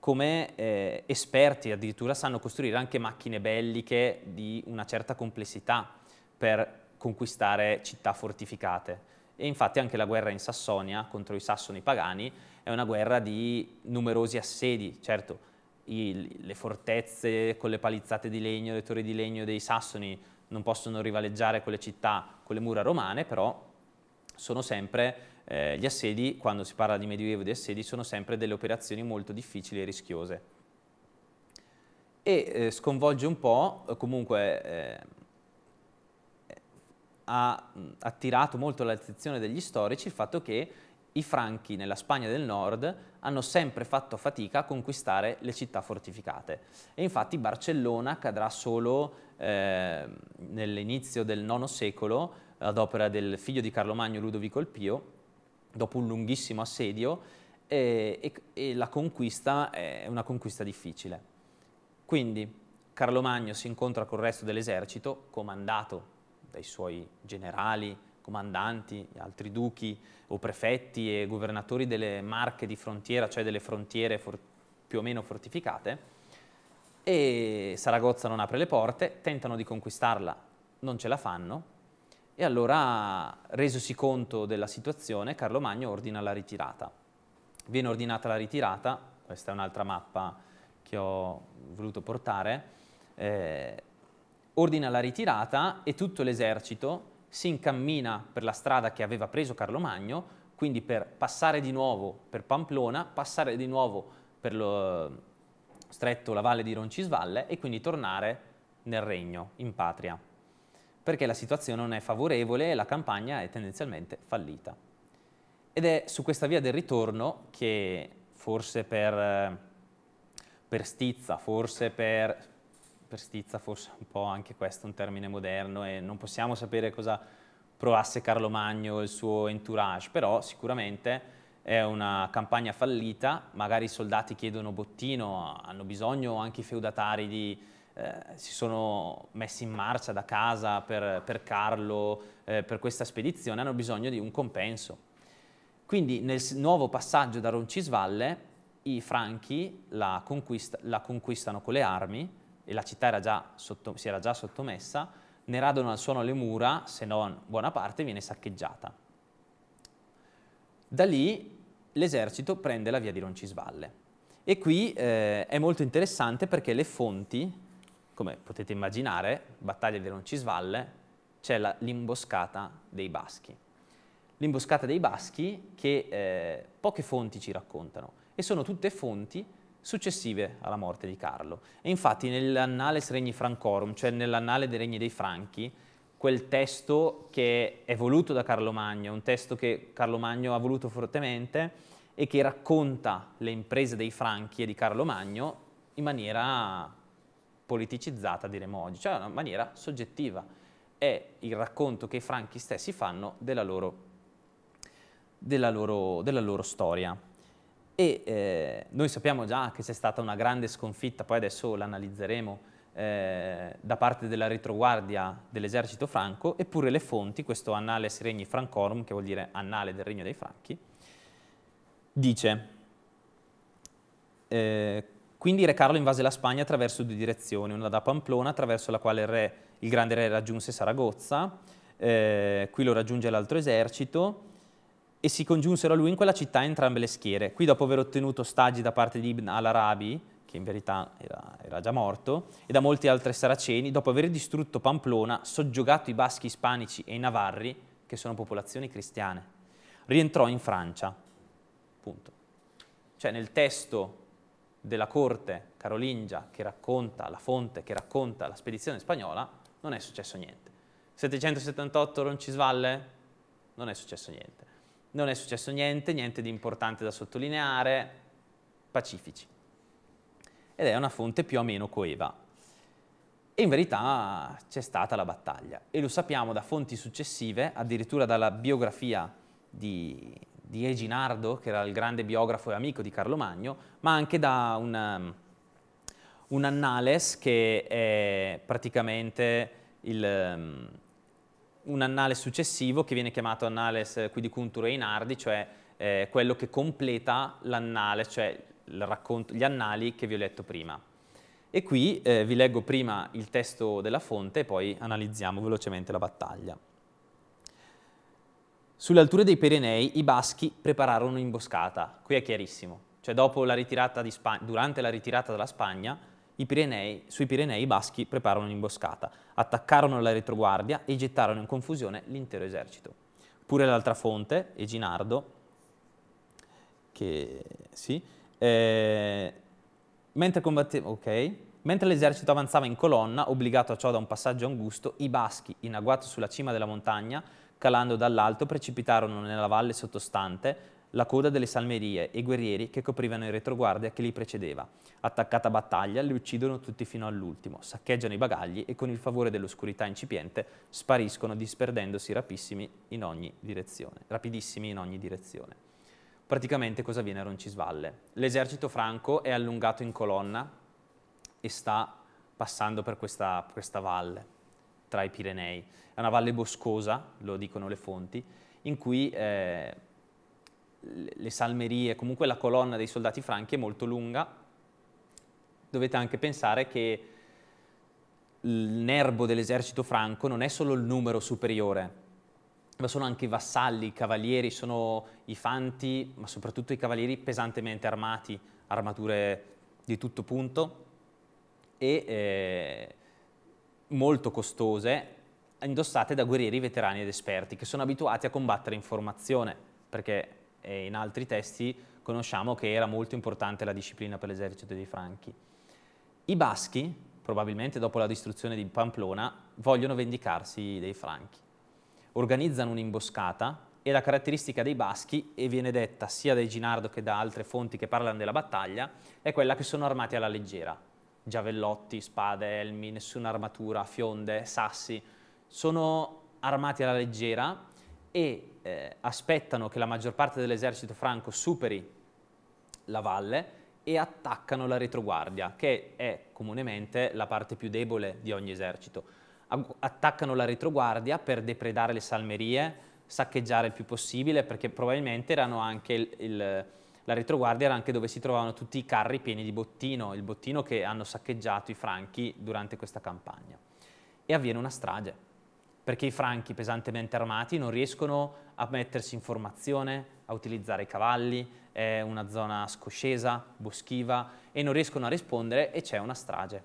come eh, esperti, addirittura sanno costruire anche macchine belliche di una certa complessità per conquistare città fortificate. E infatti anche la guerra in Sassonia contro i sassoni pagani è una guerra di numerosi assedi, certo i, le fortezze con le palizzate di legno, le torri di legno dei sassoni non possono rivaleggiare con le città, con le mura romane, però sono sempre eh, gli assedi, quando si parla di medioevo di assedi, sono sempre delle operazioni molto difficili e rischiose. E eh, sconvolge un po', eh, comunque eh, eh ha attirato molto l'attenzione degli storici il fatto che i Franchi nella Spagna del Nord hanno sempre fatto fatica a conquistare le città fortificate e infatti Barcellona cadrà solo eh, nell'inizio del IX secolo ad opera del figlio di Carlo Magno Ludovico il Pio dopo un lunghissimo assedio e, e, e la conquista è una conquista difficile. Quindi Carlo Magno si incontra col resto dell'esercito comandato dai suoi generali, comandanti, altri duchi o prefetti e governatori delle marche di frontiera, cioè delle frontiere più o meno fortificate, e Saragozza non apre le porte, tentano di conquistarla, non ce la fanno, e allora, resosi conto della situazione, Carlo Magno ordina la ritirata. Viene ordinata la ritirata, questa è un'altra mappa che ho voluto portare, eh, ordina la ritirata e tutto l'esercito si incammina per la strada che aveva preso Carlo Magno, quindi per passare di nuovo per Pamplona, passare di nuovo per lo stretto la valle di Roncisvalle e quindi tornare nel regno, in patria, perché la situazione non è favorevole e la campagna è tendenzialmente fallita. Ed è su questa via del ritorno che forse per, eh, per stizza, forse per stizza forse un po' anche questo è un termine moderno e non possiamo sapere cosa provasse Carlo Magno e il suo entourage, però sicuramente è una campagna fallita, magari i soldati chiedono bottino, hanno bisogno anche i feudatari di, eh, si sono messi in marcia da casa per, per Carlo, eh, per questa spedizione, hanno bisogno di un compenso. Quindi nel nuovo passaggio da Roncisvalle i Franchi la, conquista, la conquistano con le armi, e la città era già sotto, si era già sottomessa, ne radono al suono le mura, se non buona parte, viene saccheggiata. Da lì l'esercito prende la via di Roncisvalle. E qui eh, è molto interessante perché le fonti, come potete immaginare, battaglia di Roncisvalle, c'è l'imboscata dei Baschi. L'imboscata dei Baschi che eh, poche fonti ci raccontano e sono tutte fonti successive alla morte di Carlo. E infatti nell'Annales Regni Francorum, cioè nell'Annale dei Regni dei Franchi, quel testo che è voluto da Carlo Magno, un testo che Carlo Magno ha voluto fortemente e che racconta le imprese dei Franchi e di Carlo Magno in maniera politicizzata, diremmo oggi, cioè in maniera soggettiva. È il racconto che i Franchi stessi fanno della loro, della loro, della loro storia. E eh, noi sappiamo già che c'è stata una grande sconfitta, poi adesso l'analizzeremo, eh, da parte della retroguardia dell'esercito franco, eppure le fonti, questo Annales Regni Francorum, che vuol dire Annale del Regno dei Franchi, dice eh, quindi re Carlo invase la Spagna attraverso due direzioni, una da Pamplona attraverso la quale il, re, il grande re raggiunse Saragozza, eh, qui lo raggiunge l'altro esercito, e si congiunsero a lui in quella città entrambe le schiere. Qui dopo aver ottenuto ostaggi da parte di Ibn al-Arabi, che in verità era, era, già morto, e da molti altri saraceni, dopo aver distrutto Pamplona, soggiogato i baschi ispanici e i navarri, che sono popolazioni cristiane, rientrò in Francia. Punto. Cioè nel testo della corte carolingia che racconta, la fonte che racconta la spedizione spagnola, non è successo niente. 778 Roncisvalle? Non è successo niente non è successo niente, niente di importante da sottolineare, pacifici. Ed è una fonte più o meno coeva. E in verità c'è stata la battaglia e lo sappiamo da fonti successive, addirittura dalla biografia di, di Eginardo, che era il grande biografo e amico di Carlo Magno, ma anche da un, un annales che è praticamente il, un annale successivo che viene chiamato annales quidicuntur Einardi, cioè eh, quello che completa l'annale, cioè racconto, gli annali che vi ho letto prima. E qui eh, vi leggo prima il testo della fonte e poi analizziamo velocemente la battaglia. Sulle alture dei Pirenei i Baschi prepararono un'imboscata, qui è chiarissimo, cioè la Spagna, durante la ritirata dalla Spagna i Pirenei, sui Pirenei i baschi prepararono un'imboscata, attaccarono la retroguardia e gettarono in confusione l'intero esercito. Pure l'altra fonte, Eginardo, che sì, eh, mentre combatteva, ok, Mentre l'esercito avanzava in colonna, obbligato a ciò da un passaggio angusto, i baschi, in agguato sulla cima della montagna, calando dall'alto, precipitarono nella valle sottostante, la coda delle salmerie e guerrieri che coprivano il retroguardia che li precedeva. Attaccata a battaglia, li uccidono tutti fino all'ultimo, saccheggiano i bagagli e con il favore dell'oscurità incipiente spariscono disperdendosi rapissimi in ogni direzione, rapidissimi in ogni direzione. Praticamente cosa avviene a Roncisvalle? L'esercito franco è allungato in colonna e sta passando per questa, questa valle tra i Pirenei. È una valle boscosa, lo dicono le fonti, in cui... Eh, le salmerie, comunque la colonna dei soldati franchi è molto lunga, dovete anche pensare che il nervo dell'esercito franco non è solo il numero superiore, ma sono anche i vassalli, i cavalieri, sono i fanti, ma soprattutto i cavalieri pesantemente armati, armature di tutto punto e eh, molto costose, indossate da guerrieri veterani ed esperti che sono abituati a combattere in formazione, perché e in altri testi conosciamo che era molto importante la disciplina per l'esercito dei Franchi. I Baschi, probabilmente dopo la distruzione di Pamplona, vogliono vendicarsi dei Franchi. Organizzano un'imboscata e la caratteristica dei Baschi, e viene detta sia dai Ginardo che da altre fonti che parlano della battaglia, è quella che sono armati alla leggera. Giavellotti, spade, elmi, nessuna armatura, fionde, sassi. Sono armati alla leggera e eh, aspettano che la maggior parte dell'esercito franco superi la valle e attaccano la retroguardia, che è comunemente la parte più debole di ogni esercito. Attaccano la retroguardia per depredare le salmerie, saccheggiare il più possibile, perché probabilmente il, il, la retroguardia era anche dove si trovavano tutti i carri pieni di bottino, il bottino che hanno saccheggiato i franchi durante questa campagna. E avviene una strage perché i franchi pesantemente armati non riescono a mettersi in formazione, a utilizzare i cavalli, è una zona scoscesa, boschiva e non riescono a rispondere e c'è una strage.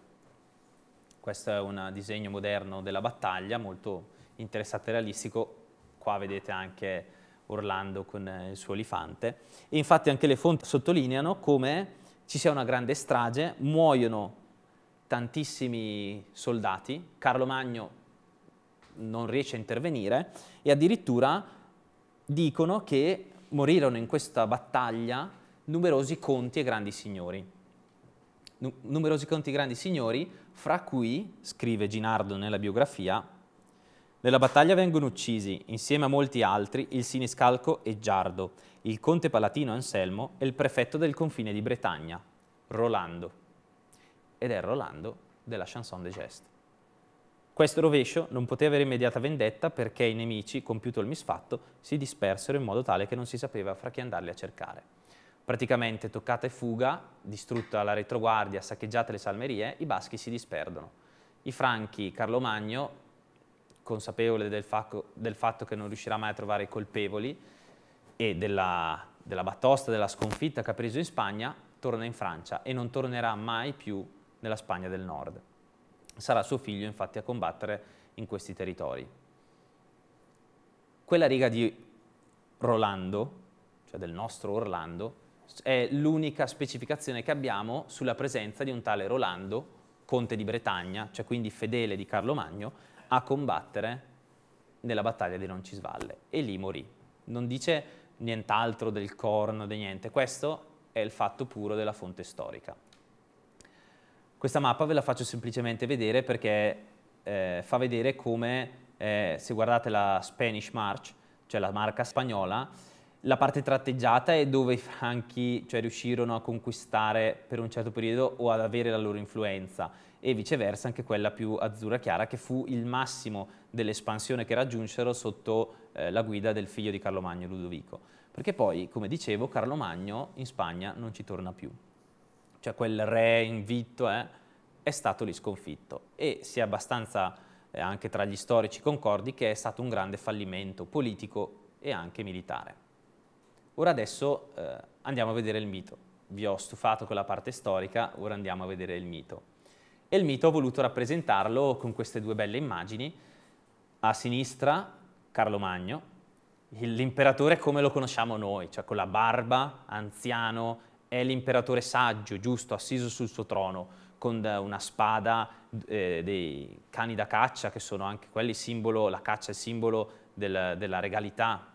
Questo è un disegno moderno della battaglia, molto interessante e realistico. Qua vedete anche Orlando con il suo elefante. E infatti anche le fonti sottolineano come ci sia una grande strage, muoiono tantissimi soldati. Carlo Magno non riesce a intervenire e addirittura dicono che morirono in questa battaglia numerosi conti e grandi signori. Nu numerosi conti e grandi signori, fra cui, scrive Ginardo nella biografia, nella battaglia vengono uccisi, insieme a molti altri, il Siniscalco e Giardo, il conte palatino Anselmo e il prefetto del confine di Bretagna, Rolando. Ed è Rolando della chanson de geste. Questo rovescio non poté avere immediata vendetta perché i nemici, compiuto il misfatto, si dispersero in modo tale che non si sapeva fra chi andarli a cercare. Praticamente toccata e fuga, distrutta la retroguardia, saccheggiate le salmerie, i baschi si disperdono. I franchi, Carlo Magno, consapevole del, facco, del fatto che non riuscirà mai a trovare i colpevoli e della, della battosta, della sconfitta che ha preso in Spagna, torna in Francia e non tornerà mai più nella Spagna del Nord sarà suo figlio infatti a combattere in questi territori. Quella riga di Rolando, cioè del nostro Orlando, è l'unica specificazione che abbiamo sulla presenza di un tale Rolando, conte di Bretagna, cioè quindi fedele di Carlo Magno, a combattere nella battaglia di Roncisvalle e lì morì. Non dice nient'altro del corno, di niente, questo è il fatto puro della fonte storica. Questa mappa ve la faccio semplicemente vedere perché eh, fa vedere come, eh, se guardate la Spanish March, cioè la marca spagnola, la parte tratteggiata è dove i franchi cioè, riuscirono a conquistare per un certo periodo o ad avere la loro influenza e viceversa anche quella più azzurra chiara che fu il massimo dell'espansione che raggiunsero sotto eh, la guida del figlio di Carlo Magno Ludovico. Perché poi, come dicevo, Carlo Magno in Spagna non ci torna più cioè quel re invitto, eh, è stato lì sconfitto e si è abbastanza eh, anche tra gli storici concordi che è stato un grande fallimento politico e anche militare. Ora adesso eh, andiamo a vedere il mito. Vi ho stufato con la parte storica, ora andiamo a vedere il mito. E il mito ho voluto rappresentarlo con queste due belle immagini. A sinistra Carlo Magno, l'imperatore come lo conosciamo noi, cioè con la barba, anziano, è l'imperatore saggio, giusto, assiso sul suo trono, con una spada, eh, dei cani da caccia, che sono anche quelli simbolo, la caccia è simbolo del, della regalità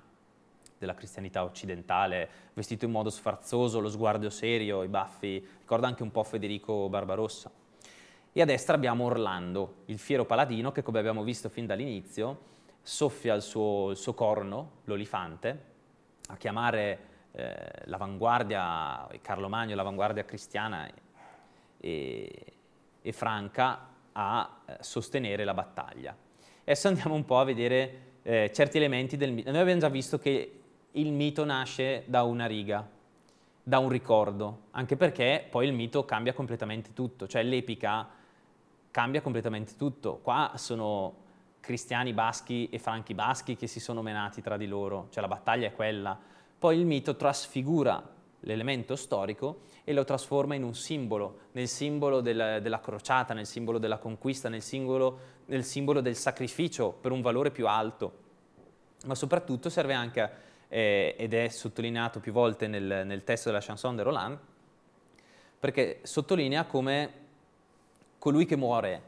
della cristianità occidentale, vestito in modo sfarzoso, lo sguardo serio, i baffi, ricorda anche un po' Federico Barbarossa. E a destra abbiamo Orlando, il fiero paladino che come abbiamo visto fin dall'inizio soffia il suo, il suo corno, l'olifante, a chiamare eh, l'avanguardia, Carlo Magno, l'avanguardia cristiana e, e, franca a eh, sostenere la battaglia. Adesso andiamo un po' a vedere eh, certi elementi del mito. Noi abbiamo già visto che il mito nasce da una riga, da un ricordo, anche perché poi il mito cambia completamente tutto, cioè l'epica cambia completamente tutto. Qua sono cristiani baschi e franchi baschi che si sono menati tra di loro, cioè la battaglia è quella poi il mito trasfigura l'elemento storico e lo trasforma in un simbolo, nel simbolo della, della crociata, nel simbolo della conquista, nel simbolo, nel simbolo, del sacrificio per un valore più alto. Ma soprattutto serve anche, eh, ed è sottolineato più volte nel, nel testo della chanson de Roland, perché sottolinea come colui che muore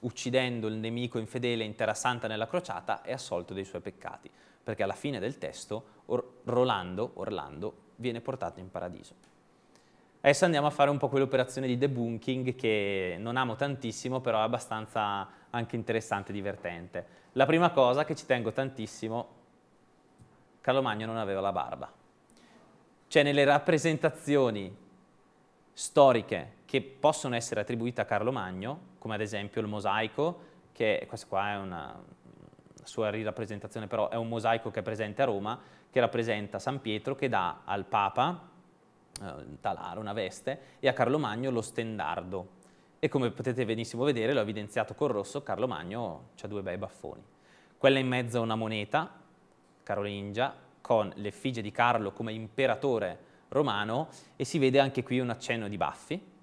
uccidendo il nemico infedele in terra santa nella crociata è assolto dei suoi peccati perché alla fine del testo Or Rolando, Orlando, viene portato in paradiso. Adesso andiamo a fare un po' quell'operazione di debunking che non amo tantissimo, però è abbastanza anche interessante e divertente. La prima cosa che ci tengo tantissimo, Carlo Magno non aveva la barba. Cioè nelle rappresentazioni storiche che possono essere attribuite a Carlo Magno, come ad esempio il mosaico, che questo qua è una, sua rirappresentazione però è un mosaico che è presente a Roma, che rappresenta San Pietro che dà al Papa eh, un talaro, una veste, e a Carlo Magno lo stendardo. E come potete benissimo vedere, l'ho evidenziato col rosso, Carlo Magno ha due bei baffoni. Quella in mezzo è una moneta, carolingia, con l'effigie di Carlo come imperatore romano, e si vede anche qui un accenno di baffi.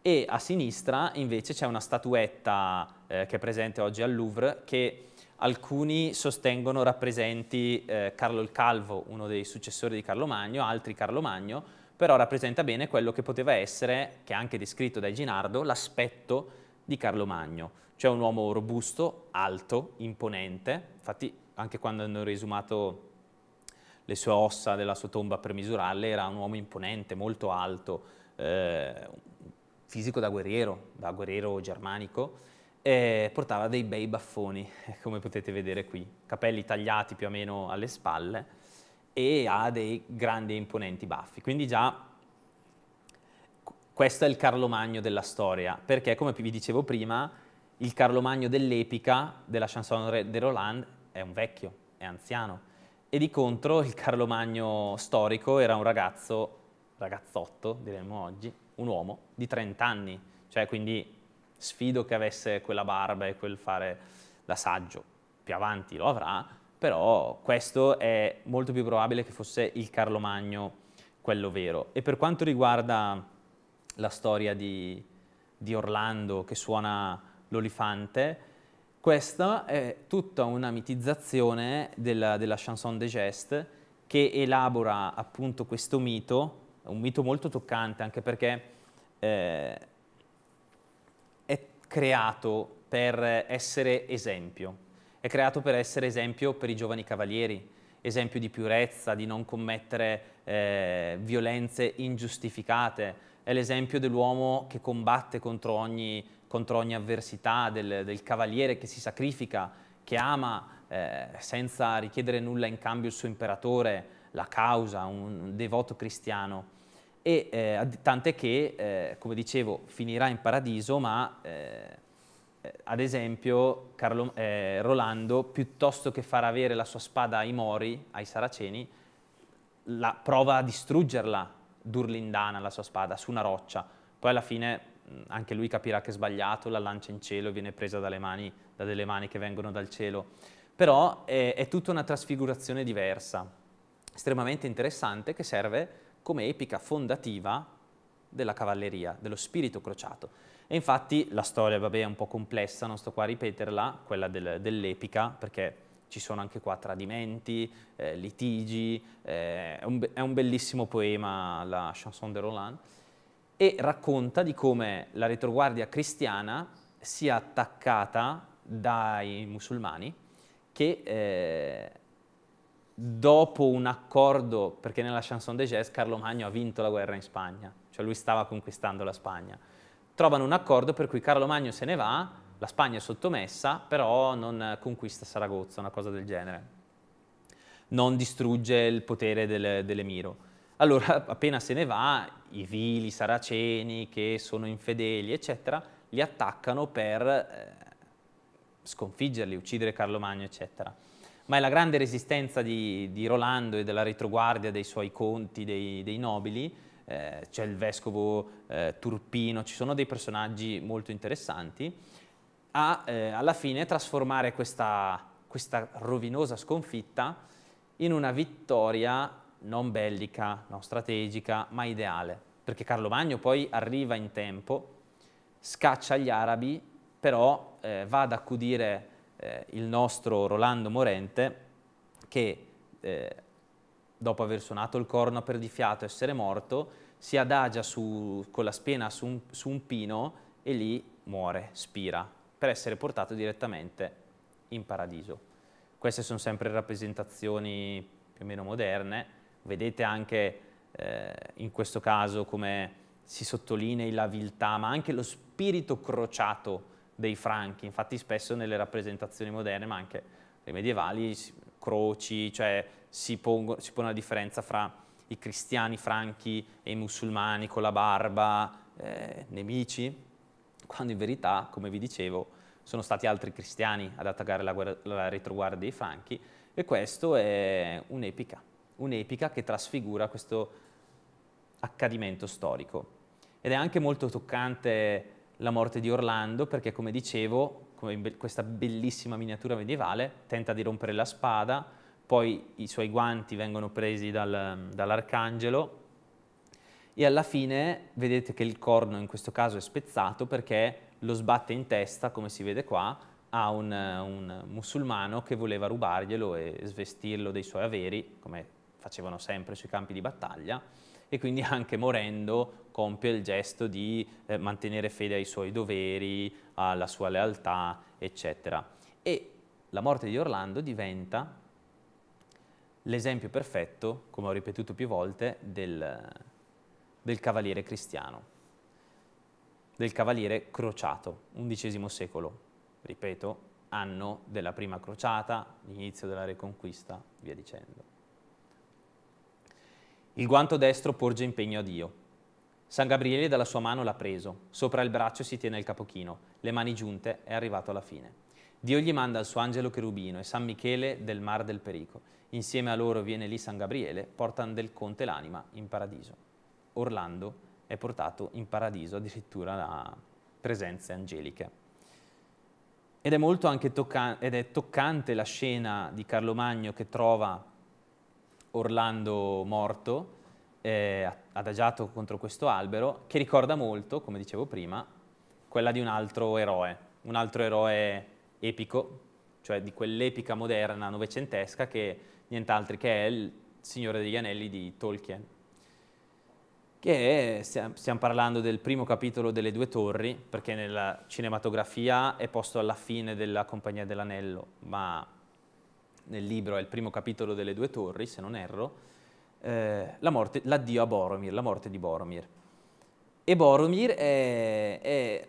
E a sinistra invece c'è una statuetta eh, che è presente oggi al Louvre, che Alcuni sostengono rappresenti eh, Carlo il Calvo, uno dei successori di Carlo Magno, altri Carlo Magno, però rappresenta bene quello che poteva essere, che è anche descritto da Ginardo, l'aspetto di Carlo Magno, cioè un uomo robusto, alto, imponente, infatti anche quando hanno resumato le sue ossa della sua tomba per misurarle, era un uomo imponente, molto alto, eh, fisico da guerriero, da guerriero germanico, eh, portava dei bei baffoni, *laughs* come potete vedere qui, capelli tagliati più o meno alle spalle e ha dei grandi e imponenti baffi. Quindi già questo è il Carlo Magno della storia, perché come vi dicevo prima, il Carlo Magno dell'epica della chanson de Roland è un vecchio, è anziano, e di contro il Carlo Magno storico era un ragazzo, ragazzotto diremmo oggi, un uomo di 30 anni, cioè quindi sfido che avesse quella barba e quel fare da saggio, più avanti lo avrà, però questo è molto più probabile che fosse il Carlo Magno quello vero. E per quanto riguarda la storia di, di Orlando che suona l'olifante, questa è tutta una mitizzazione della, della chanson de geste che elabora appunto questo mito, un mito molto toccante anche perché eh, creato per essere esempio. È creato per essere esempio per i giovani cavalieri, esempio di purezza, di non commettere eh, violenze ingiustificate. È l'esempio dell'uomo che combatte contro ogni, contro ogni avversità, del, del, cavaliere che si sacrifica, che ama eh, senza richiedere nulla in cambio il suo imperatore, la causa, un devoto cristiano e eh, tant'è che, eh, come dicevo, finirà in paradiso, ma eh, eh ad esempio Carlo, eh, Rolando, piuttosto che far avere la sua spada ai Mori, ai Saraceni, la, prova a distruggerla, d'Urlindana, la sua spada, su una roccia. Poi alla fine mm, anche lui capirà che è sbagliato, la lancia in cielo, viene presa mani, da delle mani che vengono dal cielo. Però è, eh, è tutta una trasfigurazione diversa, estremamente interessante, che serve come epica fondativa della cavalleria, dello spirito crociato. E infatti la storia, vabbè, è un po' complessa, non sto qua a ripeterla, quella del, dell'epica, perché ci sono anche qua tradimenti, eh, litigi, eh, è, un è, un, bellissimo poema la Chanson de Roland, e racconta di come la retroguardia cristiana sia attaccata dai musulmani che eh, dopo un accordo, perché nella chanson de Geste Carlo Magno ha vinto la guerra in Spagna, cioè lui stava conquistando la Spagna. Trovano un accordo per cui Carlo Magno se ne va, la Spagna è sottomessa, però non conquista Saragozza, una cosa del genere. Non distrugge il potere del, dell'emiro. Allora, appena se ne va, i vili saraceni che sono infedeli, eccetera, li attaccano per eh, sconfiggerli, uccidere Carlo Magno, eccetera ma è la grande resistenza di, di Rolando e della retroguardia dei suoi conti, dei, dei nobili, eh, c'è il vescovo eh, Turpino, ci sono dei personaggi molto interessanti, a eh, alla fine trasformare questa, questa rovinosa sconfitta in una vittoria non bellica, non strategica, ma ideale, perché Carlo Magno poi arriva in tempo, scaccia gli arabi, però eh, va ad accudire eh, il nostro Rolando Morente che eh, dopo aver suonato il corno a perdifiato e essere morto si adagia su, con la spina su un, su un pino e lì muore, spira, per essere portato direttamente in paradiso. Queste sono sempre rappresentazioni più o meno moderne, vedete anche eh, in questo caso come si sottolinea la viltà, ma anche lo spirito crociato dei franchi, infatti spesso nelle rappresentazioni moderne, ma anche le medievali, croci, cioè si, pongo, si pone la differenza fra i cristiani franchi e i musulmani con la barba, eh, nemici, quando in verità, come vi dicevo, sono stati altri cristiani ad attaccare la, guerra, la retroguardia dei franchi e questo è un'epica, un'epica che trasfigura questo accadimento storico. Ed è anche molto toccante la morte di Orlando perché, come dicevo, come questa bellissima miniatura medievale, tenta di rompere la spada, poi i suoi guanti vengono presi dal, dall'arcangelo e alla fine vedete che il corno in questo caso è spezzato perché lo sbatte in testa, come si vede qua, a un, un musulmano che voleva rubarglielo e svestirlo dei suoi averi, come facevano sempre sui campi di battaglia, e quindi *laughs* anche morendo compie il gesto di eh, mantenere fede ai suoi doveri, alla sua lealtà, eccetera. E la morte di Orlando diventa l'esempio perfetto, come ho ripetuto più volte, del, del cavaliere cristiano, del cavaliere crociato, XI secolo, ripeto, anno della prima crociata, inizio della Reconquista, via dicendo. Il guanto destro porge impegno a Dio. San Gabriele dalla sua mano l'ha preso, sopra il braccio si tiene il capochino, le mani giunte è arrivato alla fine. Dio gli manda il suo angelo cherubino e San Michele del mar del perico. Insieme a loro viene lì San Gabriele, portano del conte l'anima in paradiso. Orlando è portato in paradiso addirittura da presenze angeliche. Ed è molto anche tocca- ed è toccante la scena di Carlo Magno che trova Orlando morto, eh, adagiato contro questo albero, che ricorda molto, come dicevo prima, quella di un altro eroe, un altro eroe epico, cioè di quell'epica moderna novecentesca che nient'altro che è il Signore degli Anelli di Tolkien, che è, stiamo parlando del primo capitolo delle Due Torri, perché nella cinematografia è posto alla fine della Compagnia dell'Anello, ma nel libro, è il primo capitolo delle due torri, se non erro, eh, l'addio la a Boromir, la morte di Boromir. E Boromir è, è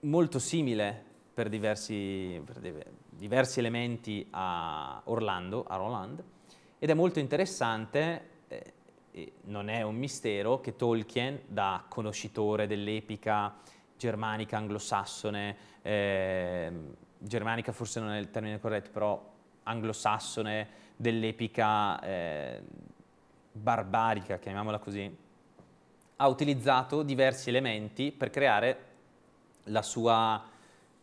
molto simile per diversi, per diversi elementi a Orlando, a Roland, ed è molto interessante eh, non è un mistero che Tolkien, da conoscitore dell'epica germanica anglosassone, eh, germanica forse non è il termine corretto, però anglosassone, dell'epica eh, barbarica, chiamiamola così, ha utilizzato diversi elementi per creare la sua,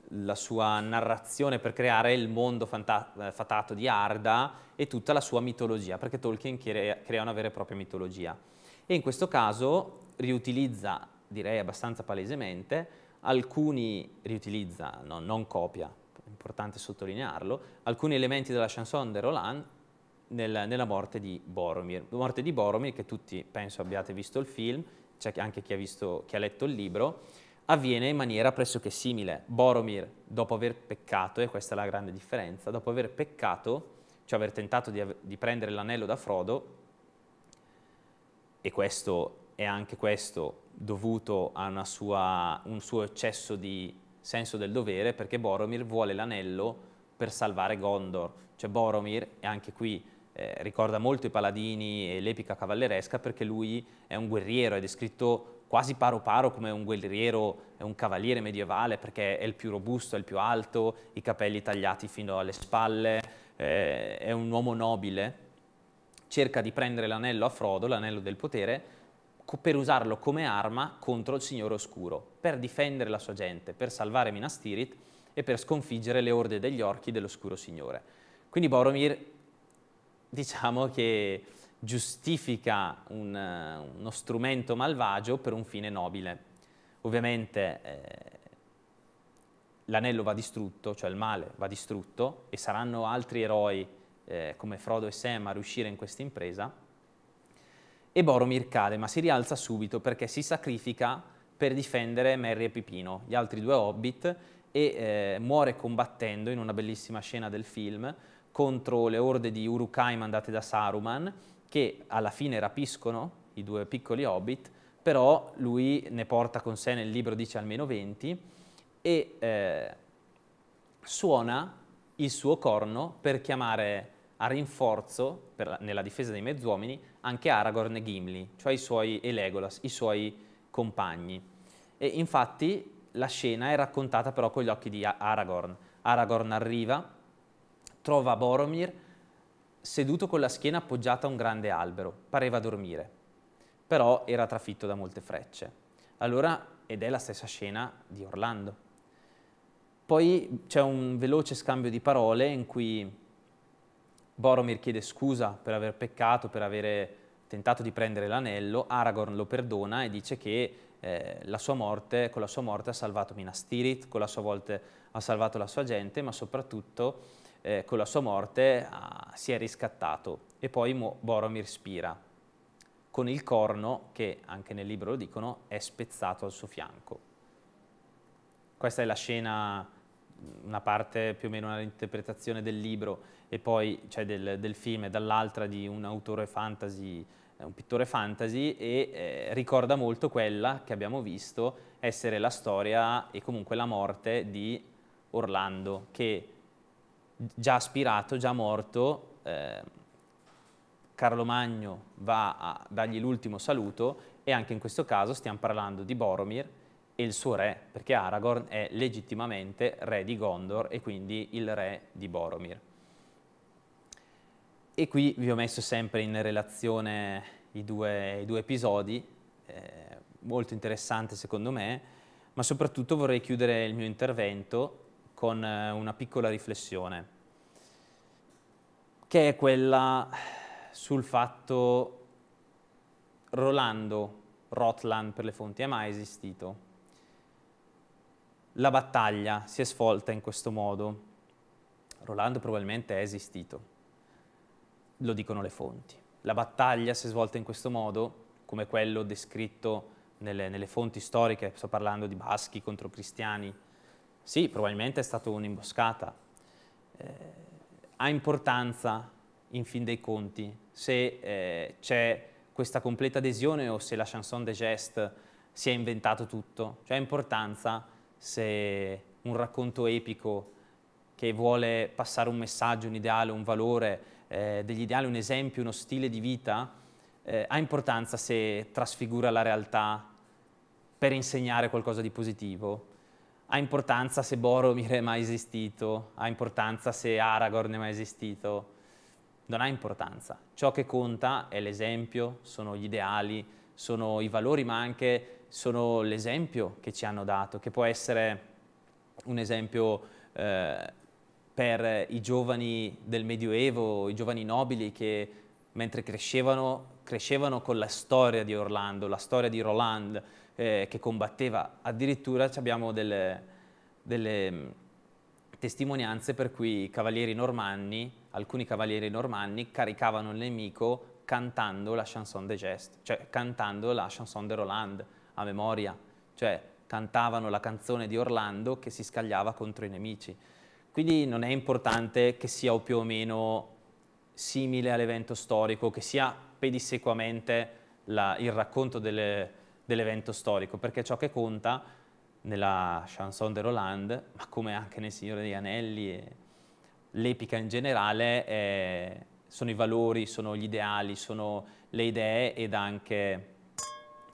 la sua narrazione, per creare il mondo eh, fatato di Arda e tutta la sua mitologia, perché Tolkien crea una vera e propria mitologia. E in questo caso riutilizza, direi abbastanza palesemente, alcuni riutilizza, no, non copia, importante sottolinearlo, alcuni elementi della chanson de Roland nel, nella morte di Boromir. La Morte di Boromir, che tutti penso abbiate visto il film, c'è cioè anche chi ha, visto, chi ha letto il libro, avviene in maniera pressoché simile. Boromir, dopo aver peccato, e questa è la grande differenza, dopo aver peccato, cioè aver tentato di, di prendere l'anello da Frodo, e questo è anche questo dovuto a sua, un suo eccesso di senso del dovere perché Boromir vuole l'anello per salvare Gondor. Cioè Boromir, e anche qui eh, ricorda molto i paladini e l'epica cavalleresca perché lui è un guerriero, è descritto quasi paro paro come un guerriero, è un cavaliere medievale perché è il più robusto, è il più alto, i capelli tagliati fino alle spalle, eh, è un uomo nobile, cerca di prendere l'anello a Frodo, l'anello del potere, per usarlo come arma contro il Signore Oscuro, per difendere la sua gente, per salvare Minas Tirith e per sconfiggere le orde degli orchi dell'Oscuro Signore. Quindi Boromir, diciamo che giustifica un, uno strumento malvagio per un fine nobile. Ovviamente eh, l'anello va distrutto, cioè il male va distrutto, e saranno altri eroi eh, come Frodo e Sam a riuscire in questa impresa, e Boromir cade, ma si rialza subito perché si sacrifica per difendere Merry e Pipino, gli altri due hobbit, e eh, muore combattendo in una bellissima scena del film contro le orde di Urukai mandate da Saruman, che alla fine rapiscono i due piccoli hobbit, però lui ne porta con sé nel libro, dice almeno 20, e eh, suona il suo corno per chiamare a rinforzo, per la, nella difesa dei mezzuomini, anche Aragorn e Gimli, cioè i suoi, e Legolas, i suoi compagni. E infatti la scena è raccontata però con gli occhi di Aragorn. Aragorn arriva, trova Boromir seduto con la schiena appoggiata a un grande albero, pareva dormire, però era trafitto da molte frecce. Allora, ed è la stessa scena di Orlando. Poi c'è un veloce scambio di parole in cui Boromir chiede scusa per aver peccato, per aver tentato di prendere l'anello, Aragorn lo perdona e dice che eh, la sua morte, con la sua morte ha salvato Minas Tirith, con la sua morte ha salvato la sua gente, ma soprattutto eh, con la sua morte ah, si è riscattato. E poi Boromir spira, con il corno, che anche nel libro lo dicono, è spezzato al suo fianco. Questa è la scena una parte più o meno un'interpretazione del libro e poi cioè del, del, film e dall'altra di un autore fantasy, eh, un pittore fantasy e eh, ricorda molto quella che abbiamo visto essere la storia e comunque la morte di Orlando che già aspirato, già morto, eh, Carlo Magno va a dargli l'ultimo saluto e anche in questo caso stiamo parlando di Boromir e il suo re, perché Aragorn è legittimamente re di Gondor e quindi il re di Boromir. E qui vi ho messo sempre in relazione i due, i due episodi, eh, molto interessante secondo me, ma soprattutto vorrei chiudere il mio intervento con eh, una piccola riflessione, che è quella sul fatto Rolando Rotland per le fonti è mai esistito? la battaglia si è svolta in questo modo, Rolando probabilmente è esistito, lo dicono le fonti. La battaglia si è svolta in questo modo, come quello descritto nelle, nelle fonti storiche, sto parlando di baschi contro cristiani, sì, probabilmente è stata un'imboscata. Eh, ha importanza, in fin dei conti, se eh, c'è questa completa adesione o se la chanson de geste si è inventato tutto. Cioè ha importanza se un racconto epico che vuole passare un messaggio, un ideale, un valore, eh, degli ideali, un esempio, uno stile di vita, eh, ha importanza se trasfigura la realtà per insegnare qualcosa di positivo. Ha importanza se Boromir è mai esistito, ha importanza se Aragorn è mai esistito. Non ha importanza. Ciò che conta è l'esempio, sono gli ideali, sono i valori, ma anche sono l'esempio che ci hanno dato, che può essere un esempio eh, per i giovani del Medioevo, i giovani nobili che mentre crescevano, crescevano con la storia di Orlando, la storia di Roland eh, che combatteva. Addirittura abbiamo delle, delle mm, testimonianze per cui i cavalieri normanni, alcuni cavalieri normanni, caricavano il nemico cantando la chanson de geste, cioè cantando la chanson de Roland a memoria, cioè cantavano la canzone di Orlando che si scagliava contro i nemici. Quindi non è importante che sia più o meno simile all'evento storico, che sia pedissequamente la, il racconto delle, dell'evento storico, perché ciò che conta nella chanson de Roland, ma come anche nel Signore degli Anelli e l'epica in generale, è, sono i valori, sono gli ideali, sono le idee ed anche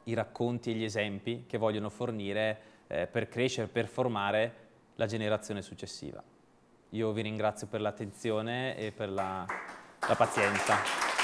i racconti e gli esempi che vogliono fornire eh, per crescere, per formare la generazione successiva. Io vi ringrazio per l'attenzione e per la, la pazienza.